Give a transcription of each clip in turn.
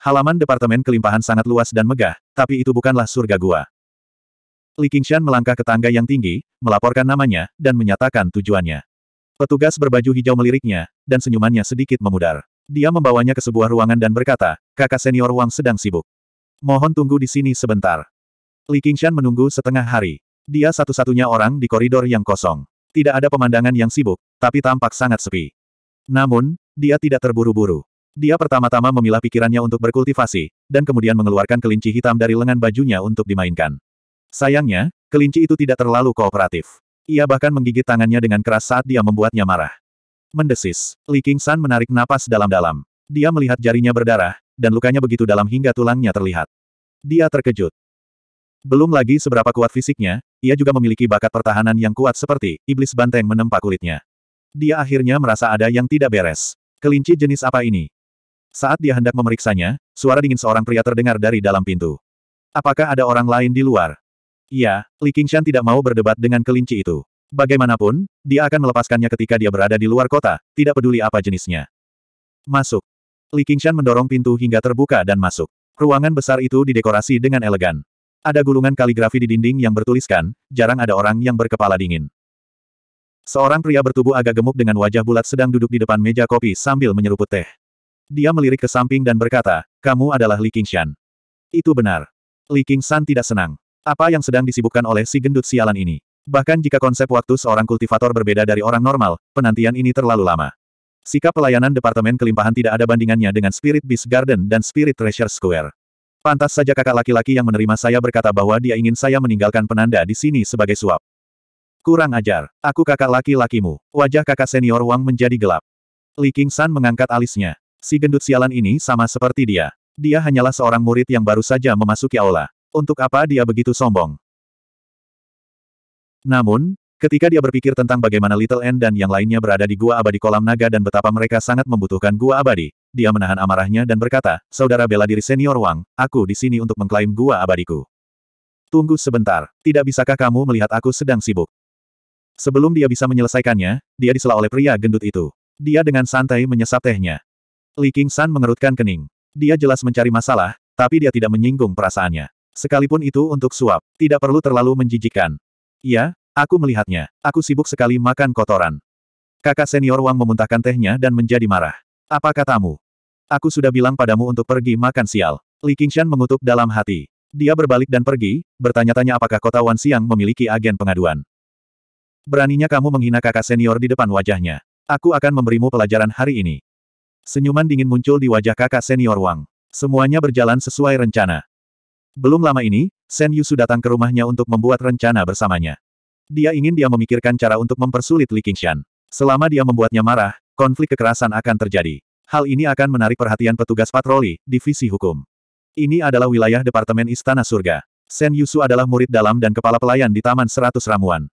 Halaman Departemen Kelimpahan sangat luas dan megah, tapi itu bukanlah surga gua. Li Qingshan melangkah ke tangga yang tinggi, melaporkan namanya, dan menyatakan tujuannya. Petugas berbaju hijau meliriknya, dan senyumannya sedikit memudar. Dia membawanya ke sebuah ruangan dan berkata, kakak senior Wang sedang sibuk. Mohon tunggu di sini sebentar. Li Qingshan menunggu setengah hari. Dia satu-satunya orang di koridor yang kosong. Tidak ada pemandangan yang sibuk, tapi tampak sangat sepi. Namun, dia tidak terburu-buru. Dia pertama-tama memilah pikirannya untuk berkultivasi, dan kemudian mengeluarkan kelinci hitam dari lengan bajunya untuk dimainkan. Sayangnya, kelinci itu tidak terlalu kooperatif. Ia bahkan menggigit tangannya dengan keras saat dia membuatnya marah. Mendesis, Li San menarik napas dalam-dalam. Dia melihat jarinya berdarah, dan lukanya begitu dalam hingga tulangnya terlihat. Dia terkejut. Belum lagi seberapa kuat fisiknya, ia juga memiliki bakat pertahanan yang kuat seperti iblis banteng menempa kulitnya. Dia akhirnya merasa ada yang tidak beres. Kelinci jenis apa ini? Saat dia hendak memeriksanya, suara dingin seorang pria terdengar dari dalam pintu. Apakah ada orang lain di luar? Iya, Li Qingshan tidak mau berdebat dengan kelinci itu. Bagaimanapun, dia akan melepaskannya ketika dia berada di luar kota, tidak peduli apa jenisnya. Masuk. Li Qingshan mendorong pintu hingga terbuka dan masuk. Ruangan besar itu didekorasi dengan elegan. Ada gulungan kaligrafi di dinding yang bertuliskan, jarang ada orang yang berkepala dingin. Seorang pria bertubuh agak gemuk dengan wajah bulat sedang duduk di depan meja kopi sambil menyeruput teh. Dia melirik ke samping dan berkata, kamu adalah Li Qingshan. Itu benar. Li Qingshan tidak senang. Apa yang sedang disibukkan oleh si gendut sialan ini? Bahkan jika konsep waktu seorang kultivator berbeda dari orang normal, penantian ini terlalu lama. Sikap pelayanan Departemen Kelimpahan tidak ada bandingannya dengan Spirit Beast Garden dan Spirit Treasure Square. Pantas saja kakak laki-laki yang menerima saya berkata bahwa dia ingin saya meninggalkan penanda di sini sebagai suap. Kurang ajar. Aku kakak laki-lakimu. Wajah kakak senior Wang menjadi gelap. Li Qingshan mengangkat alisnya. Si gendut sialan ini sama seperti dia. Dia hanyalah seorang murid yang baru saja memasuki aula. Untuk apa dia begitu sombong? Namun, ketika dia berpikir tentang bagaimana Little N dan yang lainnya berada di gua abadi kolam naga dan betapa mereka sangat membutuhkan gua abadi, dia menahan amarahnya dan berkata, Saudara bela diri senior Wang, aku di sini untuk mengklaim gua abadiku. Tunggu sebentar, tidak bisakah kamu melihat aku sedang sibuk? Sebelum dia bisa menyelesaikannya, dia disela oleh pria gendut itu. Dia dengan santai menyesap tehnya. Li San mengerutkan kening. Dia jelas mencari masalah, tapi dia tidak menyinggung perasaannya. Sekalipun itu untuk suap, tidak perlu terlalu menjijikan. Iya, aku melihatnya. Aku sibuk sekali makan kotoran. Kakak senior Wang memuntahkan tehnya dan menjadi marah. Apa katamu? Aku sudah bilang padamu untuk pergi makan sial. Li Qingshan mengutuk dalam hati. Dia berbalik dan pergi, bertanya-tanya apakah kota Wan Siang memiliki agen pengaduan. Beraninya kamu menghina kakak senior di depan wajahnya. Aku akan memberimu pelajaran hari ini. Senyuman dingin muncul di wajah kakak senior Wang. Semuanya berjalan sesuai rencana. Belum lama ini, Sen Yusu datang ke rumahnya untuk membuat rencana bersamanya. Dia ingin dia memikirkan cara untuk mempersulit Li Qingshan. Selama dia membuatnya marah, konflik kekerasan akan terjadi. Hal ini akan menarik perhatian petugas patroli, divisi hukum. Ini adalah wilayah Departemen Istana Surga. Sen Yusu adalah murid dalam dan kepala pelayan di Taman Seratus Ramuan.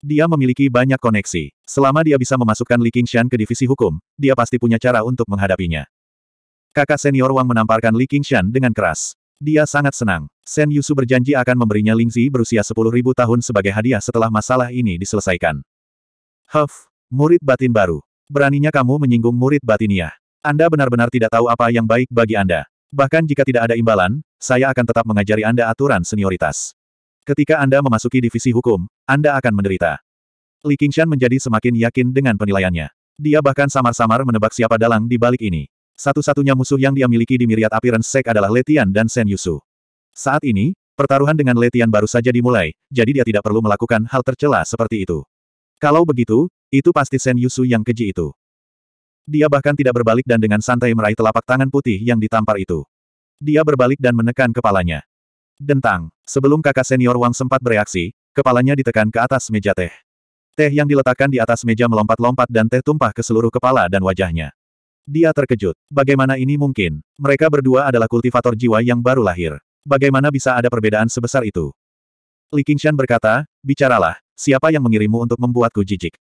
Dia memiliki banyak koneksi. Selama dia bisa memasukkan Li Qingshan ke divisi hukum, dia pasti punya cara untuk menghadapinya. Kakak senior Wang menamparkan Li Qingshan dengan keras. Dia sangat senang. Sen Yusu berjanji akan memberinya Lingzi berusia 10.000 tahun sebagai hadiah setelah masalah ini diselesaikan. Huff, murid batin baru. Beraninya kamu menyinggung murid batiniah. Anda benar-benar tidak tahu apa yang baik bagi Anda. Bahkan jika tidak ada imbalan, saya akan tetap mengajari Anda aturan senioritas. Ketika Anda memasuki divisi hukum, Anda akan menderita. Li Qingshan menjadi semakin yakin dengan penilaiannya. Dia bahkan samar-samar menebak siapa dalang di balik ini. Satu-satunya musuh yang dia miliki di Myriad Appearance Sek adalah Letian dan Sen Yusu. Saat ini, pertaruhan dengan Letian baru saja dimulai, jadi dia tidak perlu melakukan hal tercela seperti itu. Kalau begitu, itu pasti Sen Yusu yang keji itu. Dia bahkan tidak berbalik dan dengan santai meraih telapak tangan putih yang ditampar itu. Dia berbalik dan menekan kepalanya. Dentang. Sebelum kakak senior Wang sempat bereaksi, kepalanya ditekan ke atas meja teh. Teh yang diletakkan di atas meja melompat-lompat dan teh tumpah ke seluruh kepala dan wajahnya. Dia terkejut. Bagaimana ini mungkin? Mereka berdua adalah kultivator jiwa yang baru lahir. Bagaimana bisa ada perbedaan sebesar itu? Li Qingshan berkata, bicaralah, siapa yang mengirimu untuk membuatku jijik?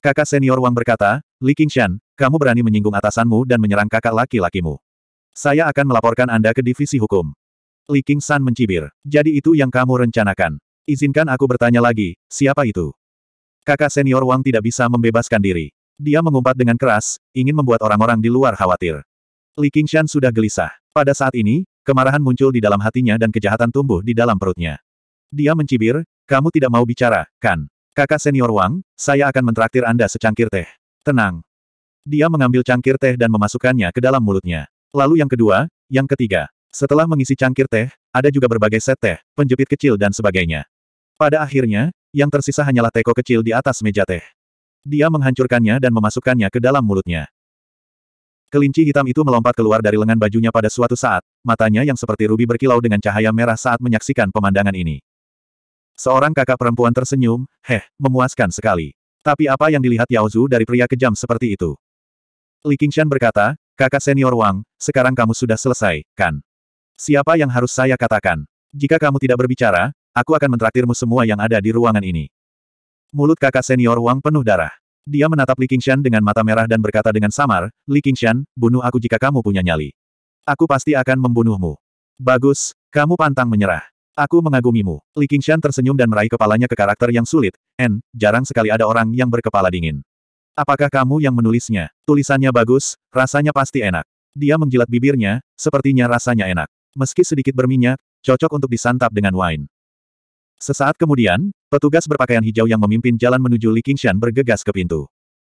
Kakak senior Wang berkata, Li Qingshan, kamu berani menyinggung atasanmu dan menyerang kakak laki-lakimu. Saya akan melaporkan Anda ke divisi hukum. Li San mencibir. Jadi itu yang kamu rencanakan. Izinkan aku bertanya lagi, siapa itu? Kakak senior Wang tidak bisa membebaskan diri. Dia mengumpat dengan keras, ingin membuat orang-orang di luar khawatir. Li Qingshan sudah gelisah. Pada saat ini, kemarahan muncul di dalam hatinya dan kejahatan tumbuh di dalam perutnya. Dia mencibir, kamu tidak mau bicara, kan? Kakak senior Wang, saya akan mentraktir Anda secangkir teh. Tenang. Dia mengambil cangkir teh dan memasukkannya ke dalam mulutnya. Lalu yang kedua, yang ketiga. Setelah mengisi cangkir teh, ada juga berbagai set teh, penjepit kecil dan sebagainya. Pada akhirnya, yang tersisa hanyalah teko kecil di atas meja teh. Dia menghancurkannya dan memasukkannya ke dalam mulutnya. Kelinci hitam itu melompat keluar dari lengan bajunya pada suatu saat, matanya yang seperti rubi berkilau dengan cahaya merah saat menyaksikan pemandangan ini. Seorang kakak perempuan tersenyum, heh, memuaskan sekali. Tapi apa yang dilihat Yao Zhu dari pria kejam seperti itu? Li Qingshan berkata, kakak senior Wang, sekarang kamu sudah selesai, kan? Siapa yang harus saya katakan? Jika kamu tidak berbicara, aku akan mentraktirmu semua yang ada di ruangan ini. Mulut kakak senior Wang penuh darah. Dia menatap Li Qingshan dengan mata merah dan berkata dengan samar, Li Qingshan, bunuh aku jika kamu punya nyali. Aku pasti akan membunuhmu. Bagus, kamu pantang menyerah. Aku mengagumimu. Li Qingshan tersenyum dan meraih kepalanya ke karakter yang sulit, N, jarang sekali ada orang yang berkepala dingin. Apakah kamu yang menulisnya? Tulisannya bagus, rasanya pasti enak. Dia menjilat bibirnya, sepertinya rasanya enak. Meski sedikit berminyak, cocok untuk disantap dengan wine. Sesaat kemudian, petugas berpakaian hijau yang memimpin jalan menuju Li Qingshan bergegas ke pintu.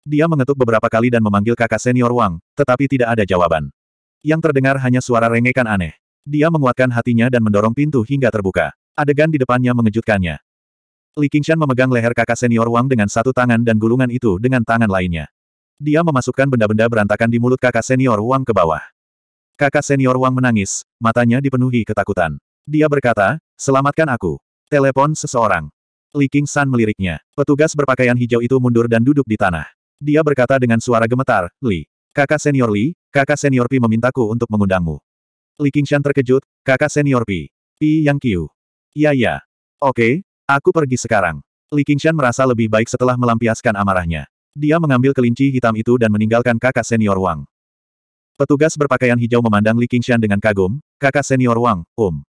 Dia mengetuk beberapa kali dan memanggil kakak senior Wang, tetapi tidak ada jawaban. Yang terdengar hanya suara rengekan aneh. Dia menguatkan hatinya dan mendorong pintu hingga terbuka. Adegan di depannya mengejutkannya. Li Qingshan memegang leher kakak senior Wang dengan satu tangan dan gulungan itu dengan tangan lainnya. Dia memasukkan benda-benda berantakan di mulut kakak senior Wang ke bawah. Kakak senior Wang menangis, matanya dipenuhi ketakutan. Dia berkata, selamatkan aku. Telepon seseorang. Li King San meliriknya. Petugas berpakaian hijau itu mundur dan duduk di tanah. Dia berkata dengan suara gemetar, Li. Kakak senior Li, kakak senior Pi memintaku untuk mengundangmu. Li Shan terkejut, kakak senior Pi. Pi Yang Qiu. "Ya, ya. Oke, aku pergi sekarang. Li Shan merasa lebih baik setelah melampiaskan amarahnya. Dia mengambil kelinci hitam itu dan meninggalkan kakak senior Wang. Petugas berpakaian hijau memandang Li Qingshan dengan kagum, kakak senior Wang, Um.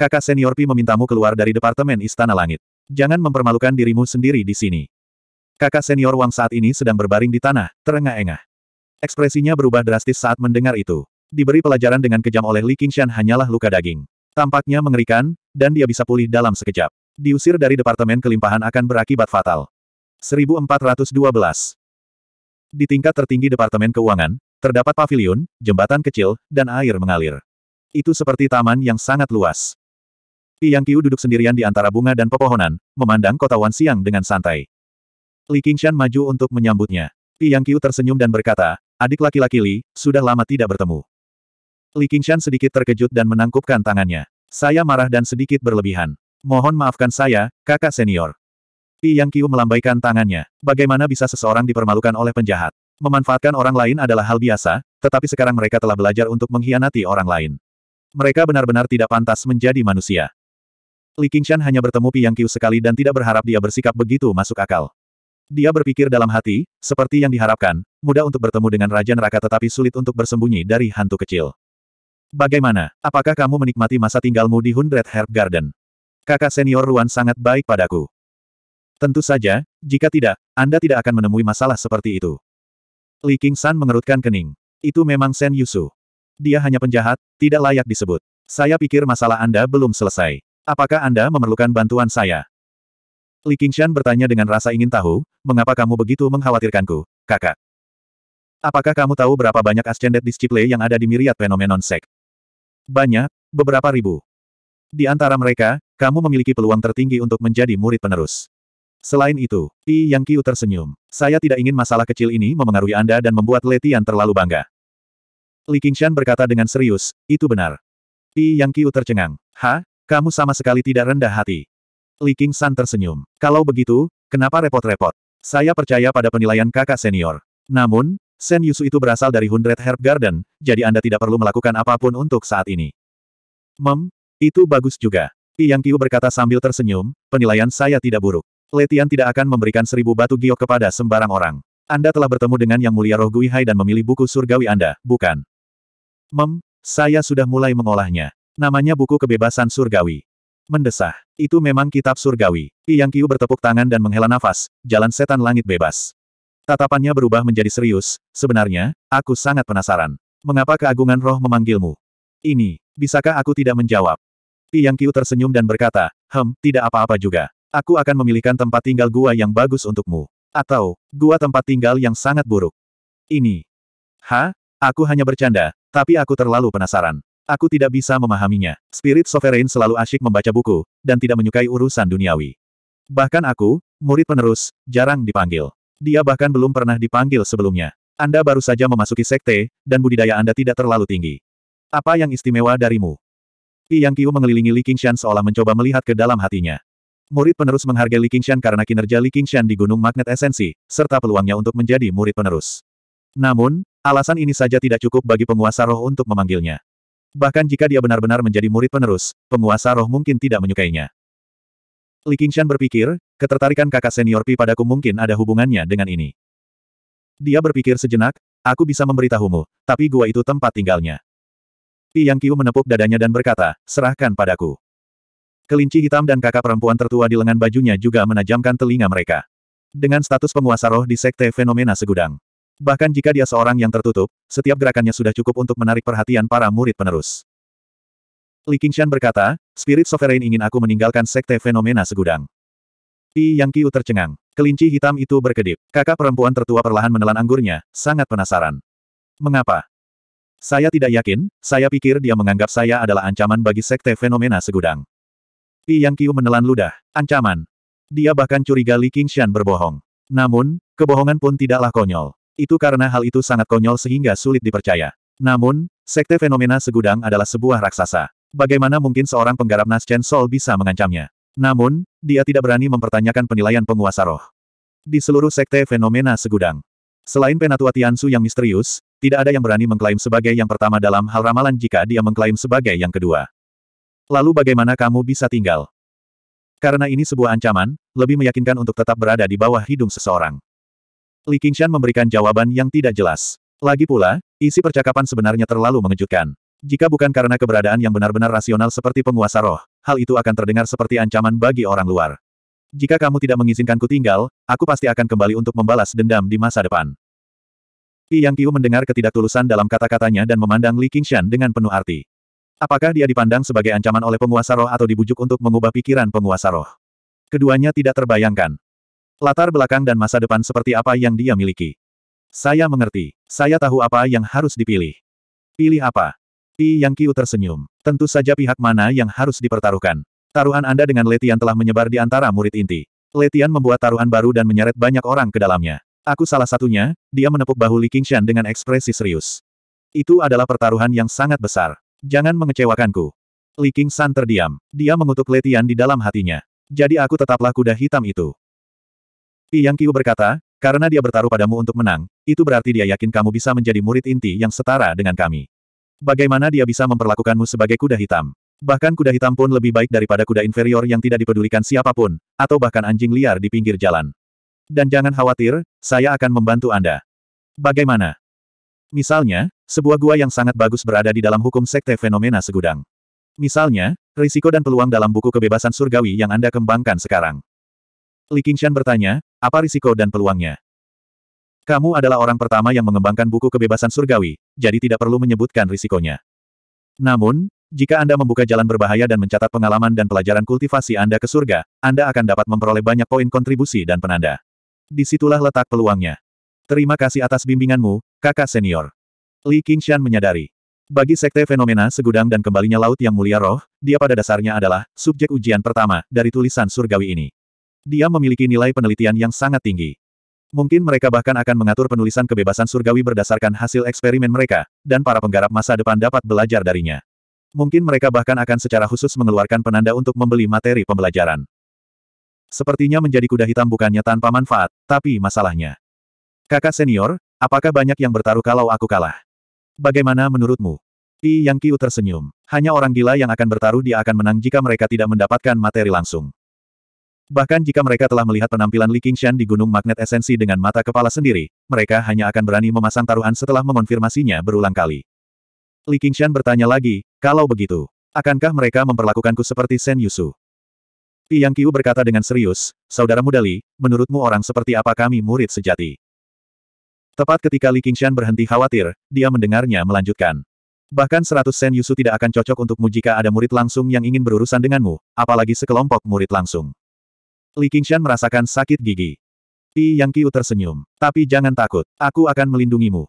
Kakak senior Pi memintamu keluar dari Departemen Istana Langit. Jangan mempermalukan dirimu sendiri di sini. Kakak senior Wang saat ini sedang berbaring di tanah, terengah-engah. Ekspresinya berubah drastis saat mendengar itu. Diberi pelajaran dengan kejam oleh Li Qingshan hanyalah luka daging. Tampaknya mengerikan, dan dia bisa pulih dalam sekejap. Diusir dari Departemen Kelimpahan akan berakibat fatal. 1412 Di tingkat tertinggi Departemen Keuangan, Terdapat pavilion, jembatan kecil, dan air mengalir. Itu seperti taman yang sangat luas. Yang Qiu duduk sendirian di antara bunga dan pepohonan, memandang kota Wan Siang dengan santai. Li Qingshan maju untuk menyambutnya. Yang Qiu tersenyum dan berkata, adik laki-laki Li, sudah lama tidak bertemu. Li Qingshan sedikit terkejut dan menangkupkan tangannya. Saya marah dan sedikit berlebihan. Mohon maafkan saya, kakak senior. Yang Qiu melambaikan tangannya. Bagaimana bisa seseorang dipermalukan oleh penjahat? Memanfaatkan orang lain adalah hal biasa, tetapi sekarang mereka telah belajar untuk mengkhianati orang lain. Mereka benar-benar tidak pantas menjadi manusia. Li Qingshan hanya bertemu Piang Qiu sekali dan tidak berharap dia bersikap begitu masuk akal. Dia berpikir dalam hati, seperti yang diharapkan, mudah untuk bertemu dengan Raja Neraka tetapi sulit untuk bersembunyi dari hantu kecil. Bagaimana? Apakah kamu menikmati masa tinggalmu di Hundred Herb Garden? Kakak senior Ruan sangat baik padaku. Tentu saja, jika tidak, Anda tidak akan menemui masalah seperti itu. Li San mengerutkan kening. Itu memang Shen Yusu. Dia hanya penjahat, tidak layak disebut. Saya pikir masalah Anda belum selesai. Apakah Anda memerlukan bantuan saya? Li Qingshan bertanya dengan rasa ingin tahu, mengapa kamu begitu mengkhawatirkanku, kakak? Apakah kamu tahu berapa banyak Ascended Disciple yang ada di Miriad Phenomenon Sek? Banyak, beberapa ribu. Di antara mereka, kamu memiliki peluang tertinggi untuk menjadi murid penerus. Selain itu, Pi Yang Qiu tersenyum. Saya tidak ingin masalah kecil ini memengaruhi Anda dan membuat Letian terlalu bangga. Li Qingshan berkata dengan serius, itu benar. Pi Yang Qiu tercengang. Ha? Kamu sama sekali tidak rendah hati. Li Qingshan tersenyum. Kalau begitu, kenapa repot-repot? Saya percaya pada penilaian kakak senior. Namun, Sen Yusu itu berasal dari Hundred Herb Garden, jadi Anda tidak perlu melakukan apapun untuk saat ini. Mem, itu bagus juga. Pi Yang Qiu berkata sambil tersenyum, penilaian saya tidak buruk. Letian tidak akan memberikan seribu batu giok kepada sembarang orang. Anda telah bertemu dengan Yang Mulia Roh Guihai dan memilih buku surgawi Anda, bukan? Mem, saya sudah mulai mengolahnya. Namanya buku kebebasan surgawi. Mendesah. Itu memang kitab surgawi. Pi Yang Kiu bertepuk tangan dan menghela nafas, jalan setan langit bebas. Tatapannya berubah menjadi serius, sebenarnya, aku sangat penasaran. Mengapa keagungan roh memanggilmu? Ini, bisakah aku tidak menjawab? Pi Yang Kiu tersenyum dan berkata, hem, tidak apa-apa juga. Aku akan memilihkan tempat tinggal gua yang bagus untukmu. Atau, gua tempat tinggal yang sangat buruk. Ini. Ha? Aku hanya bercanda, tapi aku terlalu penasaran. Aku tidak bisa memahaminya. Spirit Sovereign selalu asyik membaca buku, dan tidak menyukai urusan duniawi. Bahkan aku, murid penerus, jarang dipanggil. Dia bahkan belum pernah dipanggil sebelumnya. Anda baru saja memasuki sekte, dan budidaya Anda tidak terlalu tinggi. Apa yang istimewa darimu? Pi Yang Qiu mengelilingi Li Qingshan seolah mencoba melihat ke dalam hatinya. Murid penerus menghargai Li Qingshan karena kinerja Li Qingshan di Gunung Magnet Esensi, serta peluangnya untuk menjadi murid penerus. Namun, alasan ini saja tidak cukup bagi penguasa roh untuk memanggilnya. Bahkan jika dia benar-benar menjadi murid penerus, penguasa roh mungkin tidak menyukainya. Li Qingshan berpikir, ketertarikan kakak senior Pi padaku mungkin ada hubungannya dengan ini. Dia berpikir sejenak, aku bisa memberitahumu, tapi gua itu tempat tinggalnya. Pi Yang Kiu menepuk dadanya dan berkata, serahkan padaku. Kelinci hitam dan kakak perempuan tertua di lengan bajunya juga menajamkan telinga mereka. Dengan status penguasa roh di sekte fenomena segudang. Bahkan jika dia seorang yang tertutup, setiap gerakannya sudah cukup untuk menarik perhatian para murid penerus. Li Qingshan berkata, Spirit Sovereign ingin aku meninggalkan sekte fenomena segudang. Pi Yang Qiu tercengang. Kelinci hitam itu berkedip. Kakak perempuan tertua perlahan menelan anggurnya, sangat penasaran. Mengapa? Saya tidak yakin, saya pikir dia menganggap saya adalah ancaman bagi sekte fenomena segudang. Pi Yang Qiu menelan ludah. Ancaman. Dia bahkan curiga Li Qingshan berbohong. Namun, kebohongan pun tidaklah konyol. Itu karena hal itu sangat konyol sehingga sulit dipercaya. Namun, sekte fenomena segudang adalah sebuah raksasa. Bagaimana mungkin seorang penggarap Nas Chen Sol bisa mengancamnya? Namun, dia tidak berani mempertanyakan penilaian penguasa roh. Di seluruh sekte fenomena segudang. Selain Penatua Tiansu yang misterius, tidak ada yang berani mengklaim sebagai yang pertama dalam hal ramalan jika dia mengklaim sebagai yang kedua. Lalu bagaimana kamu bisa tinggal? Karena ini sebuah ancaman, lebih meyakinkan untuk tetap berada di bawah hidung seseorang. Li Qingshan memberikan jawaban yang tidak jelas. Lagi pula, isi percakapan sebenarnya terlalu mengejutkan. Jika bukan karena keberadaan yang benar-benar rasional seperti penguasa roh, hal itu akan terdengar seperti ancaman bagi orang luar. Jika kamu tidak mengizinkanku tinggal, aku pasti akan kembali untuk membalas dendam di masa depan. Pi Yang Qiu mendengar ketidaktulusan dalam kata-katanya dan memandang Li Qingshan dengan penuh arti. Apakah dia dipandang sebagai ancaman oleh penguasa roh atau dibujuk untuk mengubah pikiran penguasa roh? Keduanya tidak terbayangkan. Latar belakang dan masa depan seperti apa yang dia miliki. Saya mengerti. Saya tahu apa yang harus dipilih. Pilih apa? Pi Yang Qiu tersenyum. Tentu saja pihak mana yang harus dipertaruhkan. Taruhan Anda dengan Letian telah menyebar di antara murid inti. Letian membuat taruhan baru dan menyeret banyak orang ke dalamnya. Aku salah satunya, dia menepuk bahu Li Qingshan dengan ekspresi serius. Itu adalah pertaruhan yang sangat besar. Jangan mengecewakanku. Li King San terdiam. Dia mengutuk Letian di dalam hatinya. Jadi aku tetaplah kuda hitam itu. Pi Yang Qiu berkata, karena dia bertaruh padamu untuk menang, itu berarti dia yakin kamu bisa menjadi murid inti yang setara dengan kami. Bagaimana dia bisa memperlakukanmu sebagai kuda hitam? Bahkan kuda hitam pun lebih baik daripada kuda inferior yang tidak dipedulikan siapapun, atau bahkan anjing liar di pinggir jalan. Dan jangan khawatir, saya akan membantu Anda. Bagaimana? Misalnya, sebuah gua yang sangat bagus berada di dalam hukum sekte fenomena segudang. Misalnya, risiko dan peluang dalam buku kebebasan surgawi yang Anda kembangkan sekarang. Li Qingshan bertanya, apa risiko dan peluangnya? Kamu adalah orang pertama yang mengembangkan buku kebebasan surgawi, jadi tidak perlu menyebutkan risikonya. Namun, jika Anda membuka jalan berbahaya dan mencatat pengalaman dan pelajaran kultivasi Anda ke surga, Anda akan dapat memperoleh banyak poin kontribusi dan penanda. Disitulah letak peluangnya. Terima kasih atas bimbinganmu, kakak senior. Li Qingshan menyadari. Bagi sekte fenomena segudang dan kembalinya laut yang mulia roh, dia pada dasarnya adalah subjek ujian pertama dari tulisan surgawi ini. Dia memiliki nilai penelitian yang sangat tinggi. Mungkin mereka bahkan akan mengatur penulisan kebebasan surgawi berdasarkan hasil eksperimen mereka, dan para penggarap masa depan dapat belajar darinya. Mungkin mereka bahkan akan secara khusus mengeluarkan penanda untuk membeli materi pembelajaran. Sepertinya menjadi kuda hitam bukannya tanpa manfaat, tapi masalahnya. Kakak senior, apakah banyak yang bertaruh kalau aku kalah? Bagaimana menurutmu? Pi Yang Kiu tersenyum. Hanya orang gila yang akan bertaruh dia akan menang jika mereka tidak mendapatkan materi langsung. Bahkan jika mereka telah melihat penampilan Li Qingshan di Gunung Magnet Esensi dengan mata kepala sendiri, mereka hanya akan berani memasang taruhan setelah mengonfirmasinya berulang kali. Li Qingshan bertanya lagi, kalau begitu, akankah mereka memperlakukanku seperti Sen Yusu? Pi Yang Kiu berkata dengan serius, Saudara muda Li, menurutmu orang seperti apa kami murid sejati? Tepat ketika Li Qingshan berhenti khawatir, dia mendengarnya melanjutkan. Bahkan seratus sen Yusu tidak akan cocok untukmu jika ada murid langsung yang ingin berurusan denganmu, apalagi sekelompok murid langsung. Li Qingshan merasakan sakit gigi. Pi Yang Qiu tersenyum. Tapi jangan takut, aku akan melindungimu.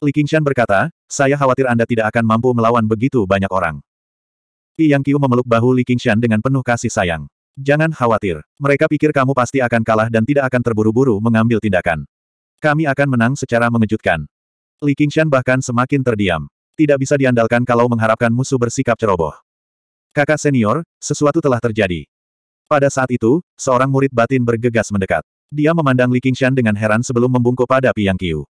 Li Qingshan berkata, saya khawatir Anda tidak akan mampu melawan begitu banyak orang. Pi Yang Qiu memeluk bahu Li Qingshan dengan penuh kasih sayang. Jangan khawatir, mereka pikir kamu pasti akan kalah dan tidak akan terburu-buru mengambil tindakan. Kami akan menang secara mengejutkan. Li Qingshan bahkan semakin terdiam. Tidak bisa diandalkan kalau mengharapkan musuh bersikap ceroboh. Kakak senior, sesuatu telah terjadi. Pada saat itu, seorang murid batin bergegas mendekat. Dia memandang Li Qingshan dengan heran sebelum membungkuk pada Piang Qiu.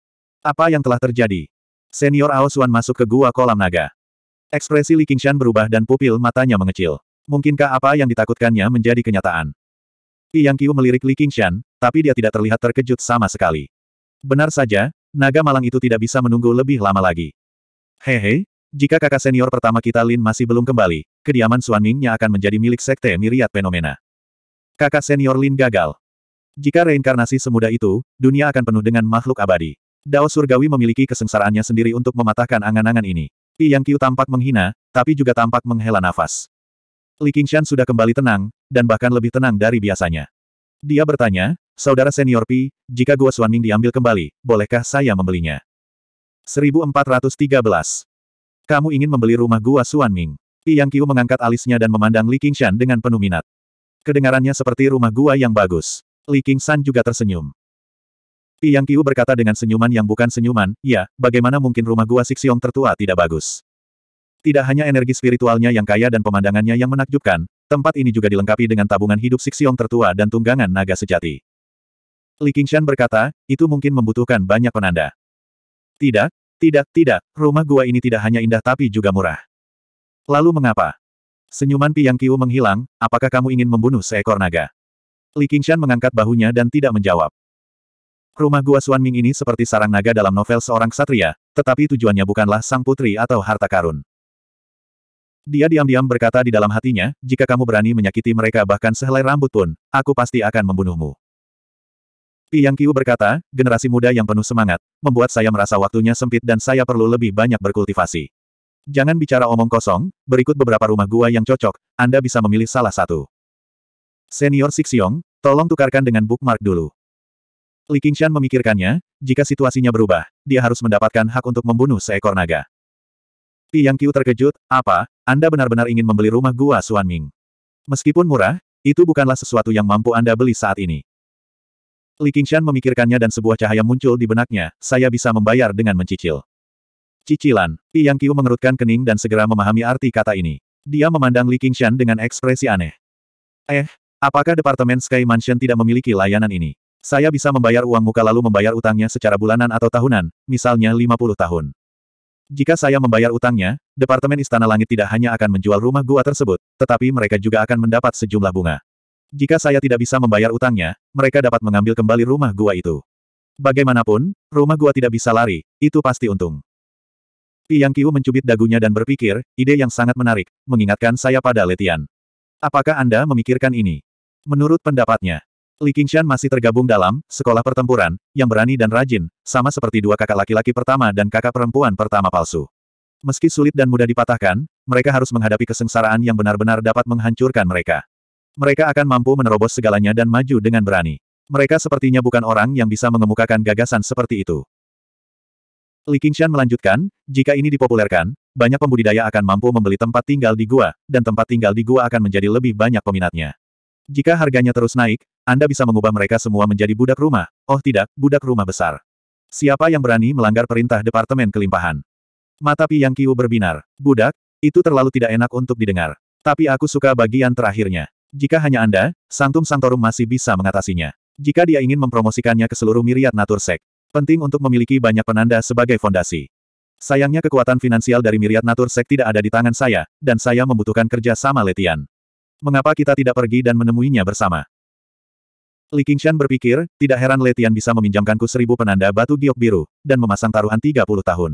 Apa yang telah terjadi? Senior Ao Xuan masuk ke gua kolam naga. Ekspresi Li Qingshan berubah dan pupil matanya mengecil. Mungkinkah apa yang ditakutkannya menjadi kenyataan? Piang Qiu melirik Li Qingshan, tapi dia tidak terlihat terkejut sama sekali. Benar saja, naga malang itu tidak bisa menunggu lebih lama lagi. Hehe, jika kakak senior pertama kita Lin masih belum kembali, kediaman Suan akan menjadi milik sekte Miriat Fenomena. Kakak senior Lin gagal. Jika reinkarnasi semudah itu, dunia akan penuh dengan makhluk abadi. Dao Surgawi memiliki kesengsaraannya sendiri untuk mematahkan angan-angan ini. Pi Yang Qiu tampak menghina, tapi juga tampak menghela nafas. Li Qingshan sudah kembali tenang, dan bahkan lebih tenang dari biasanya. Dia bertanya, Saudara senior Pi, jika Gua Suanming diambil kembali, bolehkah saya membelinya? 1413. Kamu ingin membeli rumah Gua Suanming? Pi Yang Qiu mengangkat alisnya dan memandang Li Qingshan dengan penuh minat. Kedengarannya seperti rumah gua yang bagus. Li Qingshan juga tersenyum. Pi Yang Qiu berkata dengan senyuman yang bukan senyuman, ya, bagaimana mungkin rumah gua Sixiong tertua tidak bagus? Tidak hanya energi spiritualnya yang kaya dan pemandangannya yang menakjubkan, tempat ini juga dilengkapi dengan tabungan hidup Sixiong tertua dan tunggangan naga sejati. Li Qingshan berkata, itu mungkin membutuhkan banyak penanda. Tidak, tidak, tidak, rumah gua ini tidak hanya indah tapi juga murah. Lalu mengapa? Senyuman Piang Qiu menghilang, apakah kamu ingin membunuh seekor naga? Li Qingshan mengangkat bahunya dan tidak menjawab. Rumah gua Suan Ming ini seperti sarang naga dalam novel seorang satria, tetapi tujuannya bukanlah sang putri atau harta karun. Dia diam-diam berkata di dalam hatinya, jika kamu berani menyakiti mereka bahkan sehelai rambut pun, aku pasti akan membunuhmu. Yang Qiu berkata, generasi muda yang penuh semangat, membuat saya merasa waktunya sempit dan saya perlu lebih banyak berkultivasi. Jangan bicara omong kosong, berikut beberapa rumah gua yang cocok, Anda bisa memilih salah satu. Senior Sixiong, tolong tukarkan dengan bookmark dulu. Li Qingshan memikirkannya, jika situasinya berubah, dia harus mendapatkan hak untuk membunuh seekor naga. Yang Qiu terkejut, apa, Anda benar-benar ingin membeli rumah gua Suan Ming? Meskipun murah, itu bukanlah sesuatu yang mampu Anda beli saat ini. Li Qingshan memikirkannya dan sebuah cahaya muncul di benaknya, saya bisa membayar dengan mencicil. Cicilan. Pi Yang Qiu mengerutkan kening dan segera memahami arti kata ini. Dia memandang Li Qingshan dengan ekspresi aneh. Eh, apakah Departemen Sky Mansion tidak memiliki layanan ini? Saya bisa membayar uang muka lalu membayar utangnya secara bulanan atau tahunan, misalnya 50 tahun. Jika saya membayar utangnya, Departemen Istana Langit tidak hanya akan menjual rumah gua tersebut, tetapi mereka juga akan mendapat sejumlah bunga. Jika saya tidak bisa membayar utangnya, mereka dapat mengambil kembali rumah gua itu. Bagaimanapun, rumah gua tidak bisa lari, itu pasti untung. Yang Kiu mencubit dagunya dan berpikir, ide yang sangat menarik, mengingatkan saya pada Letian. Apakah Anda memikirkan ini? Menurut pendapatnya, Li Qingshan masih tergabung dalam sekolah pertempuran, yang berani dan rajin, sama seperti dua kakak laki-laki pertama dan kakak perempuan pertama palsu. Meski sulit dan mudah dipatahkan, mereka harus menghadapi kesengsaraan yang benar-benar dapat menghancurkan mereka. Mereka akan mampu menerobos segalanya dan maju dengan berani. Mereka sepertinya bukan orang yang bisa mengemukakan gagasan seperti itu. Li Qingshan melanjutkan, jika ini dipopulerkan, banyak pembudidaya akan mampu membeli tempat tinggal di gua, dan tempat tinggal di gua akan menjadi lebih banyak peminatnya. Jika harganya terus naik, Anda bisa mengubah mereka semua menjadi budak rumah, oh tidak, budak rumah besar. Siapa yang berani melanggar perintah Departemen Kelimpahan? Mata Yang Kiu berbinar. Budak, itu terlalu tidak enak untuk didengar. Tapi aku suka bagian terakhirnya. Jika hanya Anda, Sanctum Sanctorum masih bisa mengatasinya. Jika dia ingin mempromosikannya ke seluruh miriat Natursek, penting untuk memiliki banyak penanda sebagai fondasi. Sayangnya kekuatan finansial dari miriat Natursek tidak ada di tangan saya, dan saya membutuhkan kerja sama Letian. Mengapa kita tidak pergi dan menemuinya bersama? Li Qingshan berpikir, tidak heran Letian bisa meminjamkanku seribu penanda batu giok biru, dan memasang taruhan 30 tahun.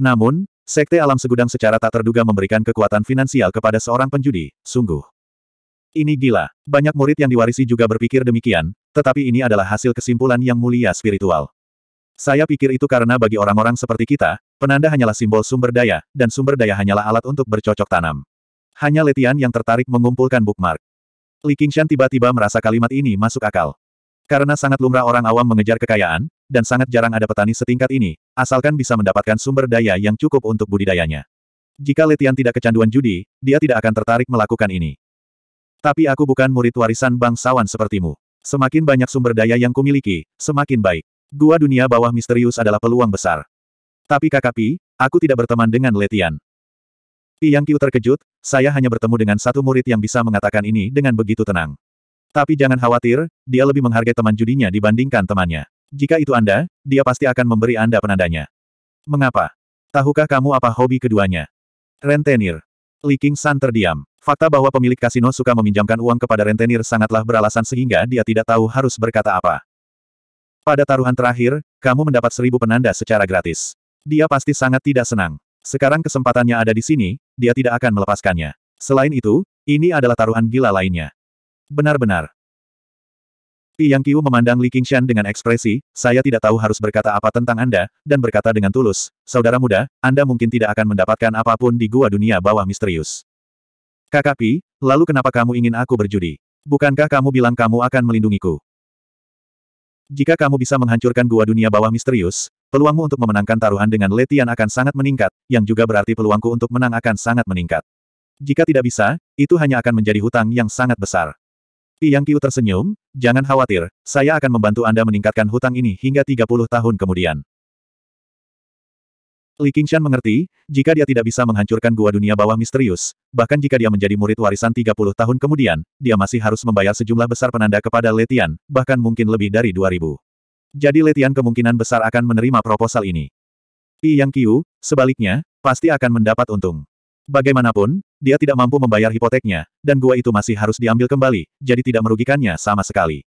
Namun, Sekte Alam Segudang secara tak terduga memberikan kekuatan finansial kepada seorang penjudi, sungguh. Ini gila. Banyak murid yang diwarisi juga berpikir demikian, tetapi ini adalah hasil kesimpulan yang mulia spiritual. Saya pikir itu karena bagi orang-orang seperti kita, penanda hanyalah simbol sumber daya, dan sumber daya hanyalah alat untuk bercocok tanam. Hanya Letian yang tertarik mengumpulkan bookmark. Li Qingshan tiba-tiba merasa kalimat ini masuk akal. Karena sangat lumrah orang awam mengejar kekayaan, dan sangat jarang ada petani setingkat ini, asalkan bisa mendapatkan sumber daya yang cukup untuk budidayanya. Jika Letian tidak kecanduan judi, dia tidak akan tertarik melakukan ini. Tapi aku bukan murid warisan bangsawan sepertimu. Semakin banyak sumber daya yang kumiliki, semakin baik. Gua dunia bawah misterius adalah peluang besar. Tapi kakak Pi, aku tidak berteman dengan Letian. Pi Yang Kiu terkejut, saya hanya bertemu dengan satu murid yang bisa mengatakan ini dengan begitu tenang. Tapi jangan khawatir, dia lebih menghargai teman judinya dibandingkan temannya. Jika itu Anda, dia pasti akan memberi Anda penandanya. Mengapa? Tahukah kamu apa hobi keduanya? Rentenir. Li Qing San terdiam. Fakta bahwa pemilik kasino suka meminjamkan uang kepada rentenir sangatlah beralasan sehingga dia tidak tahu harus berkata apa. Pada taruhan terakhir, kamu mendapat seribu penanda secara gratis. Dia pasti sangat tidak senang. Sekarang kesempatannya ada di sini, dia tidak akan melepaskannya. Selain itu, ini adalah taruhan gila lainnya. Benar-benar. Yang Qiu memandang Li Qingshan dengan ekspresi, saya tidak tahu harus berkata apa tentang Anda, dan berkata dengan tulus, saudara muda, Anda mungkin tidak akan mendapatkan apapun di gua dunia bawah misterius. Kakak Pi, lalu kenapa kamu ingin aku berjudi? Bukankah kamu bilang kamu akan melindungiku? Jika kamu bisa menghancurkan gua dunia bawah misterius, peluangmu untuk memenangkan taruhan dengan Letian akan sangat meningkat, yang juga berarti peluangku untuk menang akan sangat meningkat. Jika tidak bisa, itu hanya akan menjadi hutang yang sangat besar. Yang Kiu tersenyum, jangan khawatir, saya akan membantu Anda meningkatkan hutang ini hingga 30 tahun kemudian. Li Qingshan mengerti, jika dia tidak bisa menghancurkan gua dunia bawah misterius, bahkan jika dia menjadi murid warisan 30 tahun kemudian, dia masih harus membayar sejumlah besar penanda kepada Letian, bahkan mungkin lebih dari 2000. Jadi Letian kemungkinan besar akan menerima proposal ini. Pi Yang Qiu, sebaliknya, pasti akan mendapat untung. Bagaimanapun, dia tidak mampu membayar hipoteknya, dan gua itu masih harus diambil kembali, jadi tidak merugikannya sama sekali.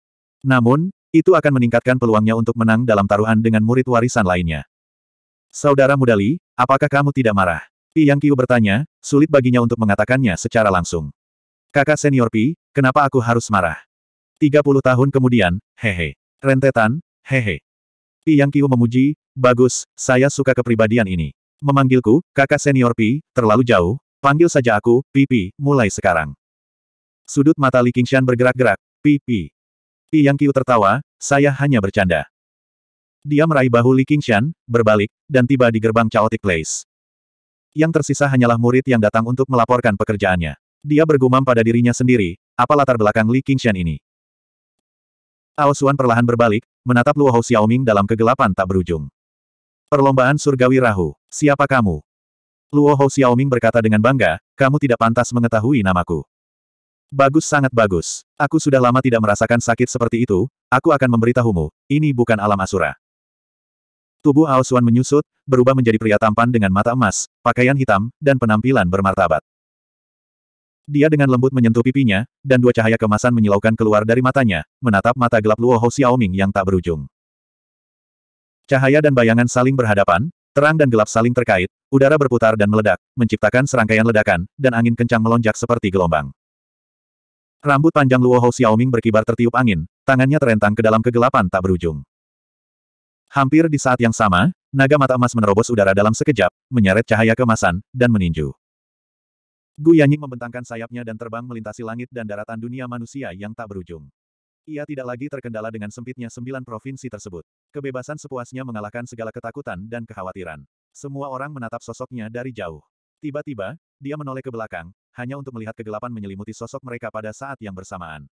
Namun, itu akan meningkatkan peluangnya untuk menang dalam taruhan dengan murid warisan lainnya. Saudara muda Li, apakah kamu tidak marah? Pi Yang Qiu bertanya, sulit baginya untuk mengatakannya secara langsung. Kakak senior Pi, kenapa aku harus marah? 30 tahun kemudian, hehe. Rentetan, hehe. Pi Yang Qiu memuji, bagus, saya suka kepribadian ini. Memanggilku, kakak senior Pi, terlalu jauh, panggil saja aku, Pipi, mulai sekarang. Sudut mata Li Qingshan bergerak-gerak, Pipi. Pi. Pi Yang Qiu tertawa, saya hanya bercanda. Dia meraih bahu Li Qingshan, berbalik, dan tiba di gerbang Chaotic Place. Yang tersisa hanyalah murid yang datang untuk melaporkan pekerjaannya. Dia bergumam pada dirinya sendiri, apa latar belakang Li Qingshan ini? Ao Xuan perlahan berbalik, menatap Luo Hou Xiaoming dalam kegelapan tak berujung. Perlombaan Surgawi Rahu, siapa kamu? Luo Hou Xiaoming berkata dengan bangga, kamu tidak pantas mengetahui namaku. Bagus sangat bagus. Aku sudah lama tidak merasakan sakit seperti itu, aku akan memberitahumu, ini bukan alam asura. Tubuh Aosuan menyusut, berubah menjadi pria tampan dengan mata emas, pakaian hitam, dan penampilan bermartabat. Dia dengan lembut menyentuh pipinya, dan dua cahaya kemasan menyilaukan keluar dari matanya, menatap mata gelap Luo Hou Xiaoming yang tak berujung. Cahaya dan bayangan saling berhadapan, terang dan gelap saling terkait, udara berputar dan meledak, menciptakan serangkaian ledakan, dan angin kencang melonjak seperti gelombang. Rambut panjang Luo Hou Xiaoming berkibar tertiup angin, tangannya terentang ke dalam kegelapan tak berujung. Hampir di saat yang sama, naga mata emas menerobos udara dalam sekejap, menyeret cahaya kemasan, dan meninju. Gu Yanying membentangkan sayapnya dan terbang melintasi langit dan daratan dunia manusia yang tak berujung. Ia tidak lagi terkendala dengan sempitnya sembilan provinsi tersebut. Kebebasan sepuasnya mengalahkan segala ketakutan dan kekhawatiran. Semua orang menatap sosoknya dari jauh. Tiba-tiba, dia menoleh ke belakang, hanya untuk melihat kegelapan menyelimuti sosok mereka pada saat yang bersamaan.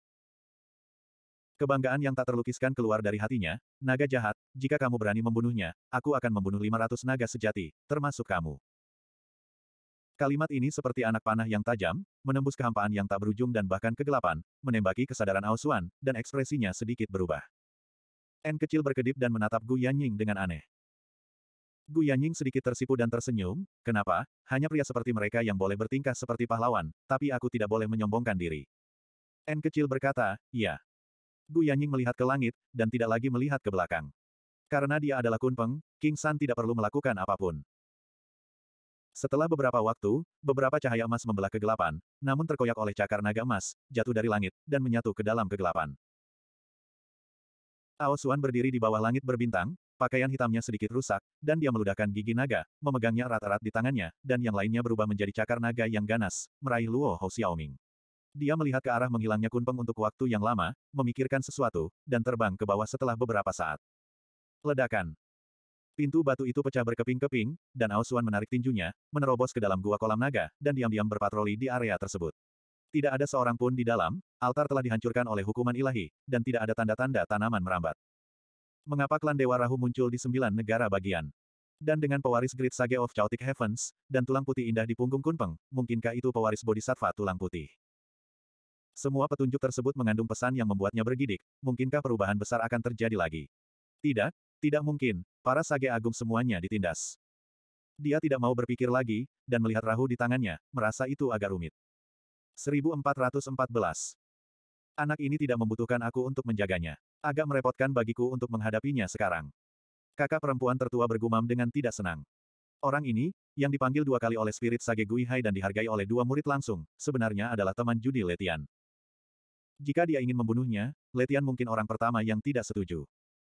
Kebanggaan yang tak terlukiskan keluar dari hatinya, naga jahat, jika kamu berani membunuhnya, aku akan membunuh 500 naga sejati, termasuk kamu. Kalimat ini seperti anak panah yang tajam, menembus kehampaan yang tak berujung dan bahkan kegelapan, menembaki kesadaran Aosu'an dan ekspresinya sedikit berubah. N kecil berkedip dan menatap Gu Yanying dengan aneh. Gu Yanying sedikit tersipu dan tersenyum, kenapa, hanya pria seperti mereka yang boleh bertingkah seperti pahlawan, tapi aku tidak boleh menyombongkan diri. N kecil berkata, iya, Gu Yanying melihat ke langit, dan tidak lagi melihat ke belakang. Karena dia adalah Kunpeng, King San tidak perlu melakukan apapun. Setelah beberapa waktu, beberapa cahaya emas membelah kegelapan, namun terkoyak oleh cakar naga emas, jatuh dari langit, dan menyatu ke dalam kegelapan. Ao Suan berdiri di bawah langit berbintang, pakaian hitamnya sedikit rusak, dan dia meludahkan gigi naga, memegangnya erat-erat di tangannya, dan yang lainnya berubah menjadi cakar naga yang ganas, meraih Luo Hou Xiaoming. Dia melihat ke arah menghilangnya kunpeng untuk waktu yang lama, memikirkan sesuatu, dan terbang ke bawah setelah beberapa saat. Ledakan. Pintu batu itu pecah berkeping-keping, dan Aosuan menarik tinjunya, menerobos ke dalam gua kolam naga, dan diam-diam berpatroli di area tersebut. Tidak ada seorang pun di dalam, altar telah dihancurkan oleh hukuman ilahi, dan tidak ada tanda-tanda tanaman merambat. Mengapa klan Dewa Rahu muncul di sembilan negara bagian? Dan dengan pewaris Great Sage of Chaotic Heavens, dan tulang putih indah di punggung Kunpeng, mungkinkah itu pewaris Bodhisattva tulang putih? Semua petunjuk tersebut mengandung pesan yang membuatnya bergidik, mungkinkah perubahan besar akan terjadi lagi? Tidak, tidak mungkin, para sage agung semuanya ditindas. Dia tidak mau berpikir lagi, dan melihat rahu di tangannya, merasa itu agak rumit. 1414 Anak ini tidak membutuhkan aku untuk menjaganya. Agak merepotkan bagiku untuk menghadapinya sekarang. Kakak perempuan tertua bergumam dengan tidak senang. Orang ini, yang dipanggil dua kali oleh spirit Sage Guihai dan dihargai oleh dua murid langsung, sebenarnya adalah teman judi Letian. Jika dia ingin membunuhnya, Letian mungkin orang pertama yang tidak setuju.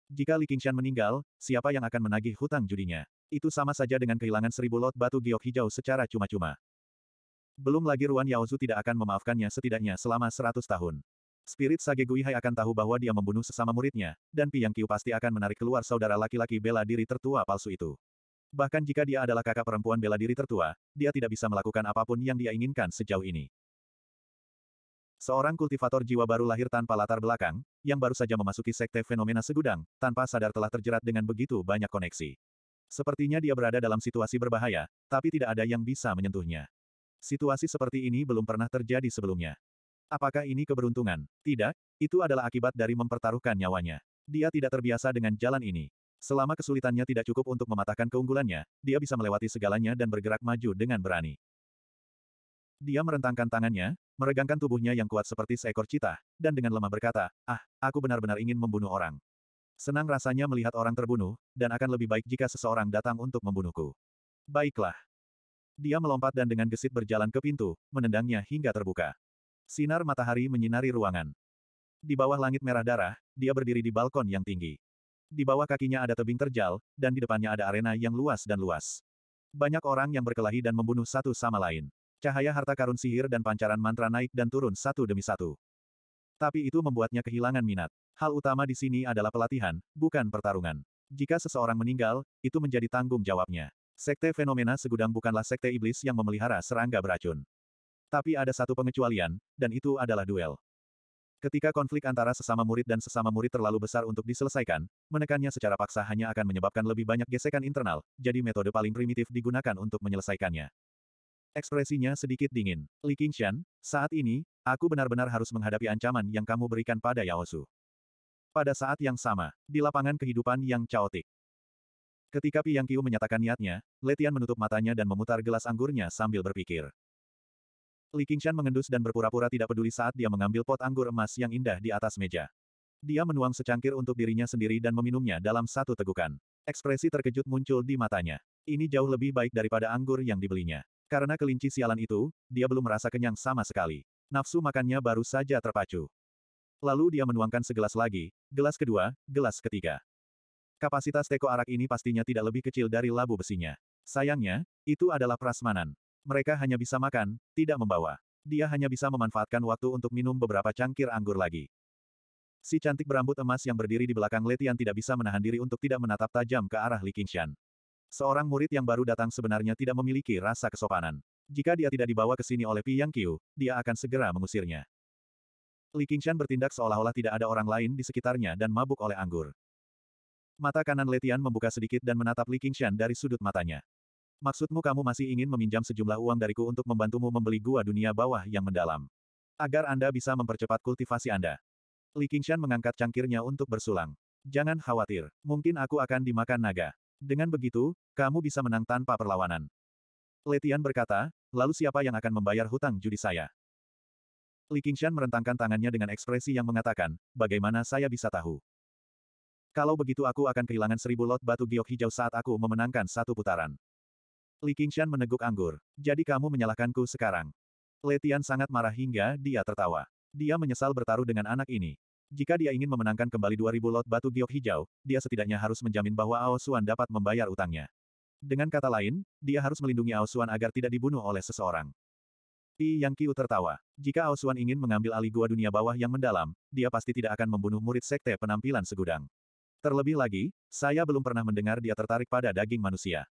Jika Li Qingshan meninggal, siapa yang akan menagih hutang judinya? Itu sama saja dengan kehilangan seribu lot batu giok hijau secara cuma-cuma. Belum lagi Ruan Yaozu tidak akan memaafkannya setidaknya selama seratus tahun. Spirit Sage Guihai akan tahu bahwa dia membunuh sesama muridnya, dan Pi Yang Kiu pasti akan menarik keluar saudara laki-laki bela diri tertua palsu itu. Bahkan jika dia adalah kakak perempuan bela diri tertua, dia tidak bisa melakukan apapun yang dia inginkan sejauh ini. Seorang kultivator jiwa baru lahir tanpa latar belakang, yang baru saja memasuki sekte fenomena segudang, tanpa sadar telah terjerat dengan begitu banyak koneksi. Sepertinya dia berada dalam situasi berbahaya, tapi tidak ada yang bisa menyentuhnya. Situasi seperti ini belum pernah terjadi sebelumnya. Apakah ini keberuntungan? Tidak, itu adalah akibat dari mempertaruhkan nyawanya. Dia tidak terbiasa dengan jalan ini. Selama kesulitannya tidak cukup untuk mematahkan keunggulannya, dia bisa melewati segalanya dan bergerak maju dengan berani. Dia merentangkan tangannya, meregangkan tubuhnya yang kuat seperti seekor cita, dan dengan lemah berkata, Ah, aku benar-benar ingin membunuh orang. Senang rasanya melihat orang terbunuh, dan akan lebih baik jika seseorang datang untuk membunuhku. Baiklah. Dia melompat dan dengan gesit berjalan ke pintu, menendangnya hingga terbuka. Sinar matahari menyinari ruangan. Di bawah langit merah darah, dia berdiri di balkon yang tinggi. Di bawah kakinya ada tebing terjal, dan di depannya ada arena yang luas dan luas. Banyak orang yang berkelahi dan membunuh satu sama lain. Cahaya harta karun sihir dan pancaran mantra naik dan turun satu demi satu. Tapi itu membuatnya kehilangan minat. Hal utama di sini adalah pelatihan, bukan pertarungan. Jika seseorang meninggal, itu menjadi tanggung jawabnya. Sekte fenomena segudang bukanlah sekte iblis yang memelihara serangga beracun. Tapi ada satu pengecualian, dan itu adalah duel. Ketika konflik antara sesama murid dan sesama murid terlalu besar untuk diselesaikan, menekannya secara paksa hanya akan menyebabkan lebih banyak gesekan internal, jadi metode paling primitif digunakan untuk menyelesaikannya. Ekspresinya sedikit dingin. Li Qingshan, saat ini, aku benar-benar harus menghadapi ancaman yang kamu berikan pada Yao Su. Pada saat yang sama, di lapangan kehidupan yang caotik. Ketika Pi Yang Kiu menyatakan niatnya, Letian menutup matanya dan memutar gelas anggurnya sambil berpikir. Li Qingshan mengendus dan berpura-pura tidak peduli saat dia mengambil pot anggur emas yang indah di atas meja. Dia menuang secangkir untuk dirinya sendiri dan meminumnya dalam satu tegukan. Ekspresi terkejut muncul di matanya. Ini jauh lebih baik daripada anggur yang dibelinya. Karena kelinci sialan itu, dia belum merasa kenyang sama sekali. Nafsu makannya baru saja terpacu. Lalu dia menuangkan segelas lagi, gelas kedua, gelas ketiga. Kapasitas teko arak ini pastinya tidak lebih kecil dari labu besinya. Sayangnya, itu adalah prasmanan. Mereka hanya bisa makan, tidak membawa. Dia hanya bisa memanfaatkan waktu untuk minum beberapa cangkir anggur lagi. Si cantik berambut emas yang berdiri di belakang Letian tidak bisa menahan diri untuk tidak menatap tajam ke arah Li Qingshan. Seorang murid yang baru datang sebenarnya tidak memiliki rasa kesopanan. Jika dia tidak dibawa ke sini oleh Pi Yang Qiu, dia akan segera mengusirnya. Li Qingshan bertindak seolah-olah tidak ada orang lain di sekitarnya dan mabuk oleh anggur. Mata kanan Letian membuka sedikit dan menatap Li Qingshan dari sudut matanya. Maksudmu kamu masih ingin meminjam sejumlah uang dariku untuk membantumu membeli gua dunia bawah yang mendalam? Agar Anda bisa mempercepat kultivasi Anda. Li Qingshan mengangkat cangkirnya untuk bersulang. Jangan khawatir, mungkin aku akan dimakan naga. Dengan begitu, kamu bisa menang tanpa perlawanan. Letian berkata, lalu siapa yang akan membayar hutang judi saya? Li Qingshan merentangkan tangannya dengan ekspresi yang mengatakan, bagaimana saya bisa tahu? Kalau begitu aku akan kehilangan seribu lot batu giok hijau saat aku memenangkan satu putaran. Li Qingshan meneguk anggur. Jadi kamu menyalahkanku sekarang. Letian sangat marah hingga dia tertawa. Dia menyesal bertaruh dengan anak ini. Jika dia ingin memenangkan kembali 2000 lot batu giok hijau, dia setidaknya harus menjamin bahwa Ao Xuan dapat membayar utangnya. Dengan kata lain, dia harus melindungi Ao Xuan agar tidak dibunuh oleh seseorang. Pi Yang Qiu tertawa. Jika Ao Xuan ingin mengambil alih gua dunia bawah yang mendalam, dia pasti tidak akan membunuh murid sekte penampilan segudang. Terlebih lagi, saya belum pernah mendengar dia tertarik pada daging manusia.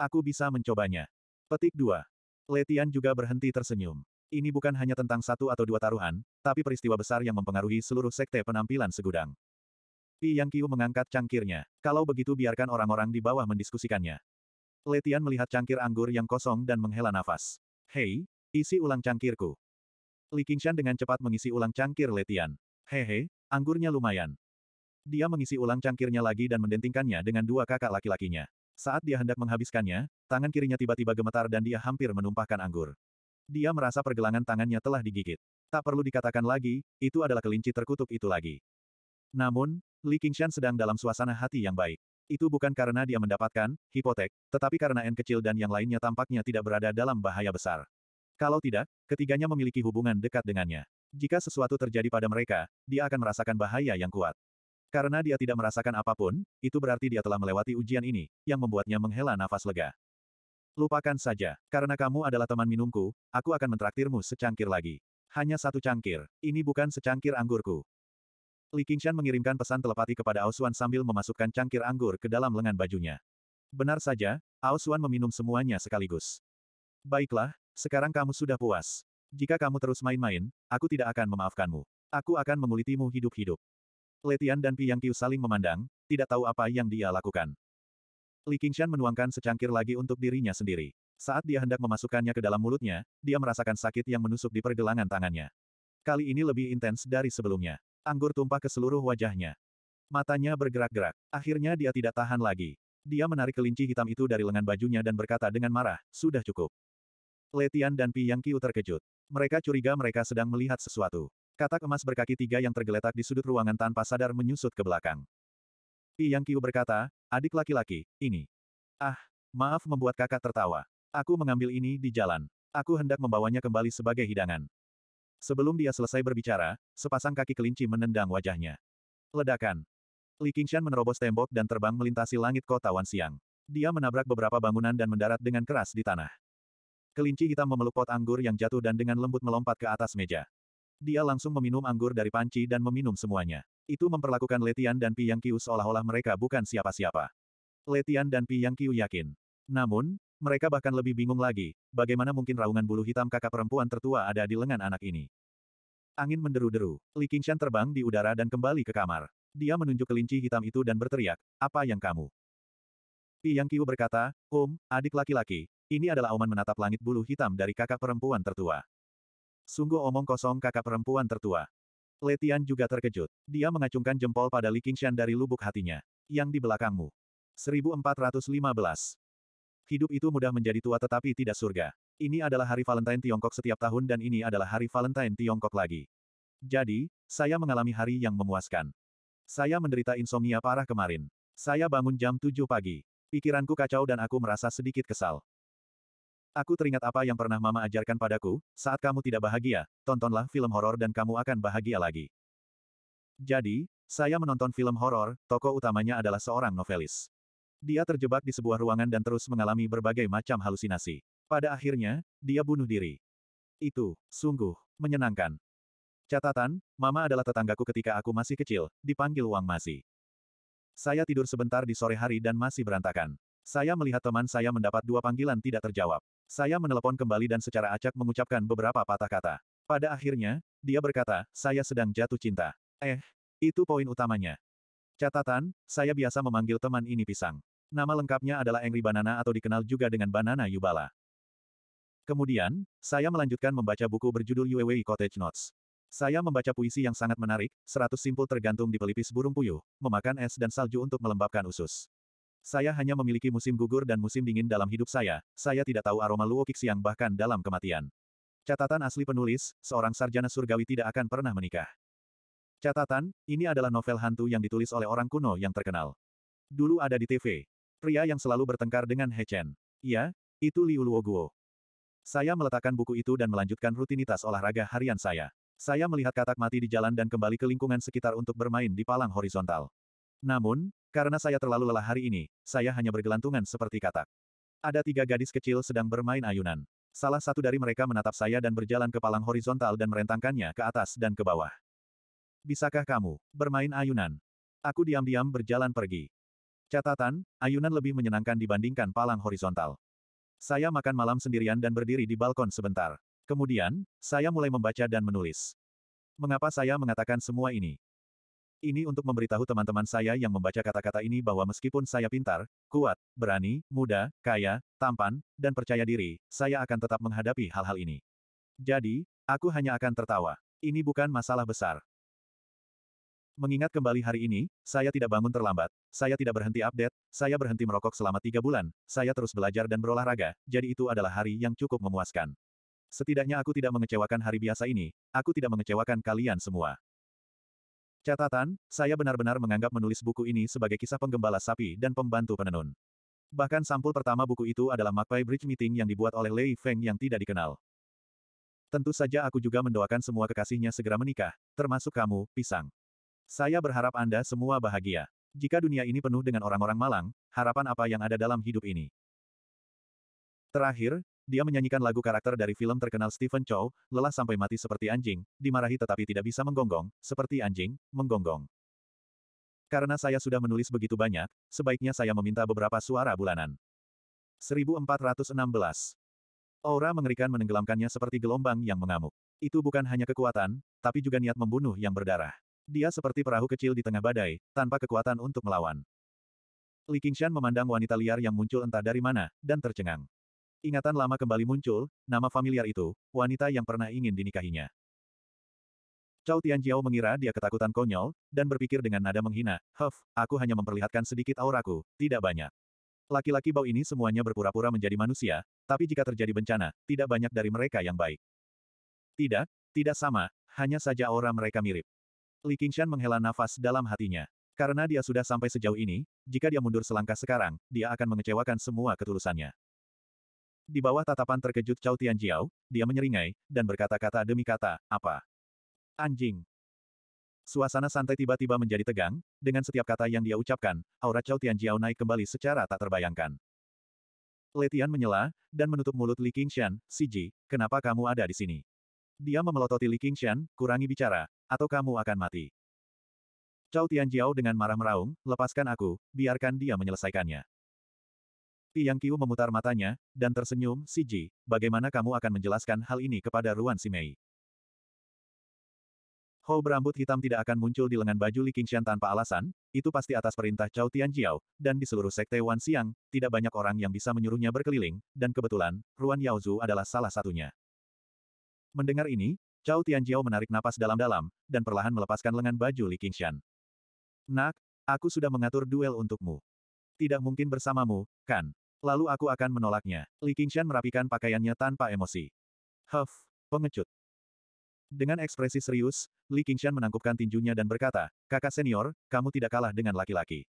Aku bisa mencobanya. Petik 2. Letian juga berhenti tersenyum. Ini bukan hanya tentang satu atau dua taruhan, tapi peristiwa besar yang mempengaruhi seluruh sekte penampilan segudang. Pi Yang Qiu mengangkat cangkirnya. Kalau begitu biarkan orang-orang di bawah mendiskusikannya. Letian melihat cangkir anggur yang kosong dan menghela nafas. Hei, isi ulang cangkirku. Li Qingshan dengan cepat mengisi ulang cangkir Letian. Hehe, anggurnya lumayan. Dia mengisi ulang cangkirnya lagi dan mendentingkannya dengan dua kakak laki-lakinya. Saat dia hendak menghabiskannya, tangan kirinya tiba-tiba gemetar dan dia hampir menumpahkan anggur. Dia merasa pergelangan tangannya telah digigit. Tak perlu dikatakan lagi, itu adalah kelinci terkutuk itu lagi. Namun, Li Qingshan sedang dalam suasana hati yang baik. Itu bukan karena dia mendapatkan hipotek, tetapi karena N kecil dan yang lainnya tampaknya tidak berada dalam bahaya besar. Kalau tidak, ketiganya memiliki hubungan dekat dengannya. Jika sesuatu terjadi pada mereka, dia akan merasakan bahaya yang kuat. Karena dia tidak merasakan apapun, itu berarti dia telah melewati ujian ini, yang membuatnya menghela nafas lega. Lupakan saja, karena kamu adalah teman minumku, aku akan mentraktirmu secangkir lagi. Hanya satu cangkir, ini bukan secangkir anggurku. Li Qingshan mengirimkan pesan telepati kepada Aosuan sambil memasukkan cangkir anggur ke dalam lengan bajunya. Benar saja, Aosuan meminum semuanya sekaligus. Baiklah, sekarang kamu sudah puas. Jika kamu terus main-main, aku tidak akan memaafkanmu. Aku akan mengulitimu hidup-hidup. Letian dan Pi Yang saling memandang, tidak tahu apa yang dia lakukan. Li Qingshan menuangkan secangkir lagi untuk dirinya sendiri. Saat dia hendak memasukkannya ke dalam mulutnya, dia merasakan sakit yang menusuk di pergelangan tangannya. Kali ini lebih intens dari sebelumnya. Anggur tumpah ke seluruh wajahnya. Matanya bergerak-gerak. Akhirnya dia tidak tahan lagi. Dia menarik kelinci hitam itu dari lengan bajunya dan berkata dengan marah, sudah cukup. Letian dan Pi Yang Kiu terkejut. Mereka curiga mereka sedang melihat sesuatu. Katak emas berkaki tiga yang tergeletak di sudut ruangan tanpa sadar menyusut ke belakang. Pi Yang Qiu berkata, adik laki-laki, ini. Ah, maaf membuat kakak tertawa. Aku mengambil ini di jalan. Aku hendak membawanya kembali sebagai hidangan. Sebelum dia selesai berbicara, sepasang kaki kelinci menendang wajahnya. Ledakan. Li Qingshan menerobos tembok dan terbang melintasi langit kota Wansiang. Dia menabrak beberapa bangunan dan mendarat dengan keras di tanah. Kelinci hitam memeluk pot anggur yang jatuh dan dengan lembut melompat ke atas meja. Dia langsung meminum anggur dari panci dan meminum semuanya. Itu memperlakukan Letian dan Pi Yang seolah-olah mereka bukan siapa-siapa. Letian dan Pi Yang yakin. Namun, mereka bahkan lebih bingung lagi, bagaimana mungkin raungan bulu hitam kakak perempuan tertua ada di lengan anak ini. Angin menderu-deru, Li Qingshan terbang di udara dan kembali ke kamar. Dia menunjuk kelinci hitam itu dan berteriak, apa yang kamu? Pi Yang berkata, Om, adik laki-laki, ini adalah Oman menatap langit bulu hitam dari kakak perempuan tertua. Sungguh omong kosong kakak perempuan tertua. Letian juga terkejut. Dia mengacungkan jempol pada Li Qingshan dari lubuk hatinya. Yang di belakangmu. 1415. Hidup itu mudah menjadi tua tetapi tidak surga. Ini adalah hari Valentine Tiongkok setiap tahun dan ini adalah hari Valentine Tiongkok lagi. Jadi, saya mengalami hari yang memuaskan. Saya menderita insomnia parah kemarin. Saya bangun jam 7 pagi. Pikiranku kacau dan aku merasa sedikit kesal. Aku teringat apa yang pernah Mama ajarkan padaku, saat kamu tidak bahagia, tontonlah film horor dan kamu akan bahagia lagi. Jadi, saya menonton film horor, tokoh utamanya adalah seorang novelis. Dia terjebak di sebuah ruangan dan terus mengalami berbagai macam halusinasi. Pada akhirnya, dia bunuh diri. Itu, sungguh, menyenangkan. Catatan, Mama adalah tetanggaku ketika aku masih kecil, dipanggil Wang Masih. Saya tidur sebentar di sore hari dan masih berantakan. Saya melihat teman saya mendapat dua panggilan tidak terjawab. Saya menelepon kembali dan secara acak mengucapkan beberapa patah kata. Pada akhirnya, dia berkata, saya sedang jatuh cinta. Eh, itu poin utamanya. Catatan, saya biasa memanggil teman ini pisang. Nama lengkapnya adalah Angry Banana atau dikenal juga dengan Banana Yubala. Kemudian, saya melanjutkan membaca buku berjudul UAWI Cottage Notes. Saya membaca puisi yang sangat menarik, 100 simpul tergantung di pelipis burung puyuh, memakan es dan salju untuk melembabkan usus. Saya hanya memiliki musim gugur dan musim dingin dalam hidup saya, saya tidak tahu aroma Luo Qixiang bahkan dalam kematian. Catatan asli penulis, seorang sarjana surgawi tidak akan pernah menikah. Catatan, ini adalah novel hantu yang ditulis oleh orang kuno yang terkenal. Dulu ada di TV. Pria yang selalu bertengkar dengan He Chen. Iya, itu Liu Luoguo. Saya meletakkan buku itu dan melanjutkan rutinitas olahraga harian saya. Saya melihat katak mati di jalan dan kembali ke lingkungan sekitar untuk bermain di palang horizontal. Namun, karena saya terlalu lelah hari ini, saya hanya bergelantungan seperti katak. Ada tiga gadis kecil sedang bermain ayunan. Salah satu dari mereka menatap saya dan berjalan ke palang horizontal dan merentangkannya ke atas dan ke bawah. Bisakah kamu bermain ayunan? Aku diam-diam berjalan pergi. Catatan, ayunan lebih menyenangkan dibandingkan palang horizontal. Saya makan malam sendirian dan berdiri di balkon sebentar. Kemudian, saya mulai membaca dan menulis. Mengapa saya mengatakan semua ini? Ini untuk memberitahu teman-teman saya yang membaca kata-kata ini bahwa meskipun saya pintar, kuat, berani, muda, kaya, tampan, dan percaya diri, saya akan tetap menghadapi hal-hal ini. Jadi, aku hanya akan tertawa. Ini bukan masalah besar. Mengingat kembali hari ini, saya tidak bangun terlambat, saya tidak berhenti update, saya berhenti merokok selama tiga bulan, saya terus belajar dan berolahraga, jadi itu adalah hari yang cukup memuaskan. Setidaknya aku tidak mengecewakan hari biasa ini, aku tidak mengecewakan kalian semua. Catatan, saya benar-benar menganggap menulis buku ini sebagai kisah penggembala sapi dan pembantu penenun. Bahkan sampul pertama buku itu adalah Magpie Bridge Meeting yang dibuat oleh Lei Feng yang tidak dikenal. Tentu saja aku juga mendoakan semua kekasihnya segera menikah, termasuk kamu, Pisang. Saya berharap Anda semua bahagia. Jika dunia ini penuh dengan orang-orang malang, harapan apa yang ada dalam hidup ini? Terakhir, dia menyanyikan lagu karakter dari film terkenal Stephen Chow, lelah sampai mati seperti anjing, dimarahi tetapi tidak bisa menggonggong, seperti anjing, menggonggong. Karena saya sudah menulis begitu banyak, sebaiknya saya meminta beberapa suara bulanan. 1416. Aura mengerikan menenggelamkannya seperti gelombang yang mengamuk. Itu bukan hanya kekuatan, tapi juga niat membunuh yang berdarah. Dia seperti perahu kecil di tengah badai, tanpa kekuatan untuk melawan. Li Qingshan memandang wanita liar yang muncul entah dari mana, dan tercengang. Ingatan lama kembali muncul, nama familiar itu, wanita yang pernah ingin dinikahinya. Cao Tianjiao mengira dia ketakutan konyol, dan berpikir dengan nada menghina, Huff, aku hanya memperlihatkan sedikit auraku, tidak banyak. Laki-laki bau ini semuanya berpura-pura menjadi manusia, tapi jika terjadi bencana, tidak banyak dari mereka yang baik. Tidak, tidak sama, hanya saja aura mereka mirip. Li Qingshan menghela nafas dalam hatinya. Karena dia sudah sampai sejauh ini, jika dia mundur selangkah sekarang, dia akan mengecewakan semua ketulusannya. Di bawah tatapan terkejut Cao Tianjiao, dia menyeringai, dan berkata-kata demi kata, apa? Anjing. Suasana santai tiba-tiba menjadi tegang, dengan setiap kata yang dia ucapkan, aura Cao Tianjiao naik kembali secara tak terbayangkan. Letian menyela, dan menutup mulut Li Qingshan, Siji, kenapa kamu ada di sini? Dia memelototi Li Qingshan, kurangi bicara, atau kamu akan mati. Cao Tianjiao dengan marah meraung, lepaskan aku, biarkan dia menyelesaikannya. Tiang Qiu memutar matanya, dan tersenyum, Si Ji, bagaimana kamu akan menjelaskan hal ini kepada Ruan Si Mei? Hou berambut hitam tidak akan muncul di lengan baju Li Qingxian tanpa alasan, itu pasti atas perintah Cao Tianjiao, dan di seluruh sekte Wan Siang, tidak banyak orang yang bisa menyuruhnya berkeliling, dan kebetulan, Ruan Yaozu adalah salah satunya. Mendengar ini, Cao Tianjiao menarik napas dalam-dalam, dan perlahan melepaskan lengan baju Li Qingxian. Nak, aku sudah mengatur duel untukmu. Tidak mungkin bersamamu, kan? Lalu aku akan menolaknya. Li Qingshan merapikan pakaiannya tanpa emosi. Huff, pengecut. Dengan ekspresi serius, Li Qingshan menangkupkan tinjunya dan berkata, kakak senior, kamu tidak kalah dengan laki-laki.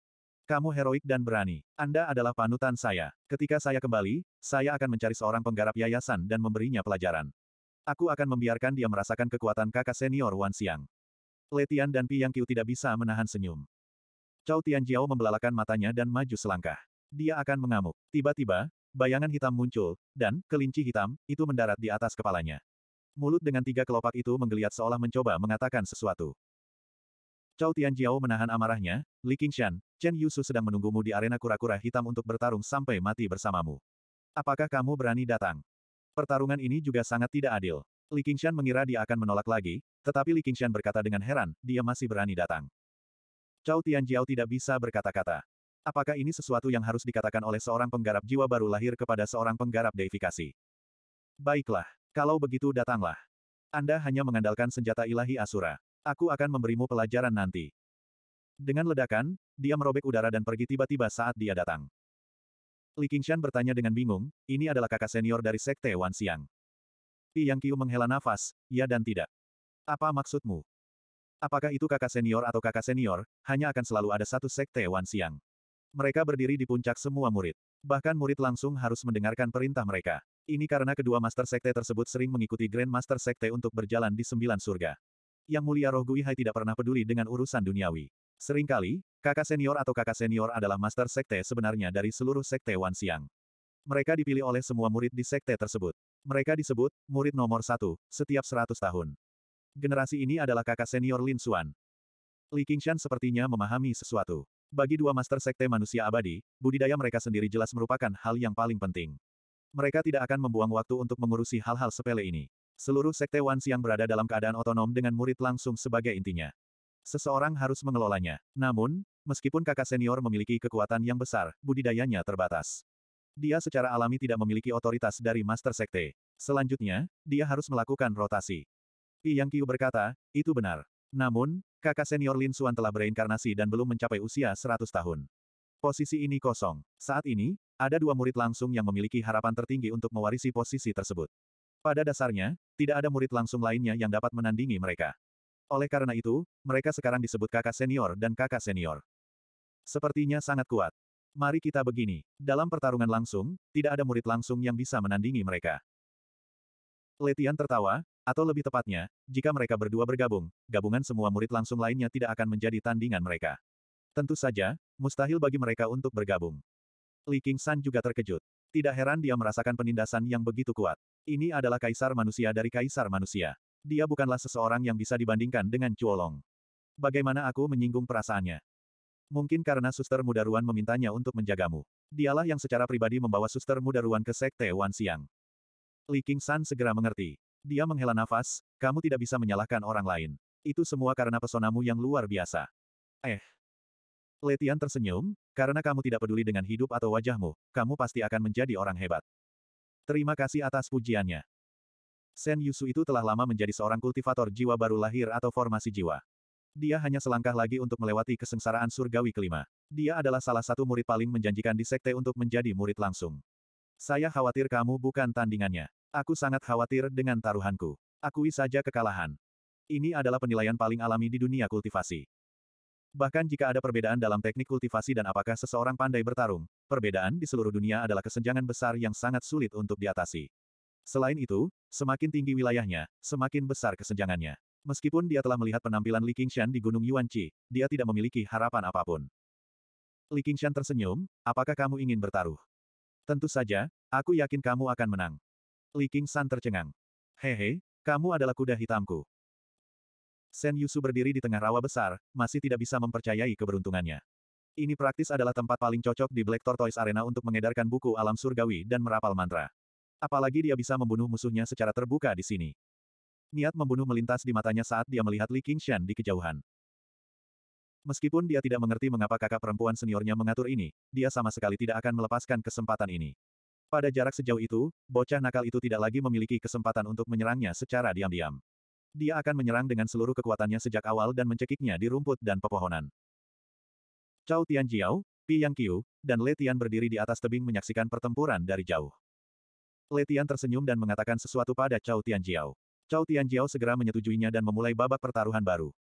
Kamu heroik dan berani. Anda adalah panutan saya. Ketika saya kembali, saya akan mencari seorang penggarap yayasan dan memberinya pelajaran. Aku akan membiarkan dia merasakan kekuatan kakak senior Wan Xiang. Letian dan Pi Yang Qiu tidak bisa menahan senyum. Cao Tianjiao membelalakan matanya dan maju selangkah. Dia akan mengamuk. Tiba-tiba, bayangan hitam muncul, dan kelinci hitam itu mendarat di atas kepalanya. Mulut dengan tiga kelopak itu menggeliat seolah mencoba mengatakan sesuatu. Cao Tianjiao menahan amarahnya, Li Qingshan, Chen Yusu sedang menunggumu di arena kura-kura hitam untuk bertarung sampai mati bersamamu. Apakah kamu berani datang? Pertarungan ini juga sangat tidak adil. Li Qingshan mengira dia akan menolak lagi, tetapi Li Qingshan berkata dengan heran, dia masih berani datang. Cao Tianjiao tidak bisa berkata-kata. Apakah ini sesuatu yang harus dikatakan oleh seorang penggarap jiwa baru lahir kepada seorang penggarap deifikasi? Baiklah, kalau begitu datanglah. Anda hanya mengandalkan senjata ilahi Asura. Aku akan memberimu pelajaran nanti. Dengan ledakan, dia merobek udara dan pergi tiba-tiba saat dia datang. Li Qingshan bertanya dengan bingung, ini adalah kakak senior dari Sekte Wan Xiang. Pi Yang Qiu menghela nafas, ya dan tidak. Apa maksudmu? Apakah itu kakak senior atau kakak senior, hanya akan selalu ada satu Sekte Wan Xiang. Mereka berdiri di puncak semua murid. Bahkan murid langsung harus mendengarkan perintah mereka. Ini karena kedua Master Sekte tersebut sering mengikuti Grand Master Sekte untuk berjalan di sembilan surga. Yang mulia Roh Guihai tidak pernah peduli dengan urusan duniawi. Seringkali, kakak senior atau kakak senior adalah Master Sekte sebenarnya dari seluruh Sekte Wan Siang. Mereka dipilih oleh semua murid di Sekte tersebut. Mereka disebut, murid nomor satu, setiap seratus tahun. Generasi ini adalah kakak senior Lin Xuan. Li Qingshan sepertinya memahami sesuatu. Bagi dua master sekte manusia abadi, budidaya mereka sendiri jelas merupakan hal yang paling penting. Mereka tidak akan membuang waktu untuk mengurusi hal-hal sepele ini. Seluruh sekte Wansi yang berada dalam keadaan otonom dengan murid langsung sebagai intinya. Seseorang harus mengelolanya. Namun, meskipun kakak senior memiliki kekuatan yang besar, budidayanya terbatas. Dia secara alami tidak memiliki otoritas dari master sekte. Selanjutnya, dia harus melakukan rotasi. Yang Qiu berkata, itu benar. Namun, kakak senior Lin Xuan telah bereinkarnasi dan belum mencapai usia 100 tahun. Posisi ini kosong. Saat ini, ada dua murid langsung yang memiliki harapan tertinggi untuk mewarisi posisi tersebut. Pada dasarnya, tidak ada murid langsung lainnya yang dapat menandingi mereka. Oleh karena itu, mereka sekarang disebut kakak senior dan kakak senior. Sepertinya sangat kuat. Mari kita begini. Dalam pertarungan langsung, tidak ada murid langsung yang bisa menandingi mereka. Letian tertawa, atau lebih tepatnya, jika mereka berdua bergabung, gabungan semua murid langsung lainnya tidak akan menjadi tandingan mereka. Tentu saja, mustahil bagi mereka untuk bergabung. Li King San juga terkejut. Tidak heran dia merasakan penindasan yang begitu kuat. Ini adalah kaisar manusia dari kaisar manusia. Dia bukanlah seseorang yang bisa dibandingkan dengan Chuolong. Bagaimana aku menyinggung perasaannya? Mungkin karena suster muda Ruan memintanya untuk menjagamu. Dialah yang secara pribadi membawa suster muda Ruan ke sekte Wan Siang. Li King San segera mengerti. Dia menghela nafas, kamu tidak bisa menyalahkan orang lain. Itu semua karena pesonamu yang luar biasa. Eh. Letian tersenyum, karena kamu tidak peduli dengan hidup atau wajahmu, kamu pasti akan menjadi orang hebat. Terima kasih atas pujiannya. Sen Yusu itu telah lama menjadi seorang kultivator jiwa baru lahir atau formasi jiwa. Dia hanya selangkah lagi untuk melewati kesengsaraan surgawi kelima. Dia adalah salah satu murid paling menjanjikan di sekte untuk menjadi murid langsung. Saya khawatir kamu bukan tandingannya. Aku sangat khawatir dengan taruhanku. Akui saja kekalahan. Ini adalah penilaian paling alami di dunia kultivasi. Bahkan jika ada perbedaan dalam teknik kultivasi dan apakah seseorang pandai bertarung, perbedaan di seluruh dunia adalah kesenjangan besar yang sangat sulit untuk diatasi. Selain itu, semakin tinggi wilayahnya, semakin besar kesenjangannya. Meskipun dia telah melihat penampilan Li Qingshan di Gunung Yuanqi, dia tidak memiliki harapan apapun. Li Qingshan tersenyum, apakah kamu ingin bertaruh? Tentu saja, aku yakin kamu akan menang. Li San tercengang. Hehe, kamu adalah kuda hitamku. Sen Yusu berdiri di tengah rawa besar, masih tidak bisa mempercayai keberuntungannya. Ini praktis adalah tempat paling cocok di Black Tortoise Arena untuk mengedarkan buku alam surgawi dan merapal mantra. Apalagi dia bisa membunuh musuhnya secara terbuka di sini. Niat membunuh melintas di matanya saat dia melihat Li Shan di kejauhan. Meskipun dia tidak mengerti mengapa kakak perempuan seniornya mengatur ini, dia sama sekali tidak akan melepaskan kesempatan ini. Pada jarak sejauh itu, bocah nakal itu tidak lagi memiliki kesempatan untuk menyerangnya secara diam-diam. Dia akan menyerang dengan seluruh kekuatannya sejak awal dan mencekiknya di rumput dan pepohonan. Cao Tianjiao, Pi Yang Qiu, dan Letian berdiri di atas tebing menyaksikan pertempuran dari jauh. Letian tersenyum dan mengatakan sesuatu pada Cao Tianjiao. Cao Tianjiao segera menyetujuinya dan memulai babak pertaruhan baru.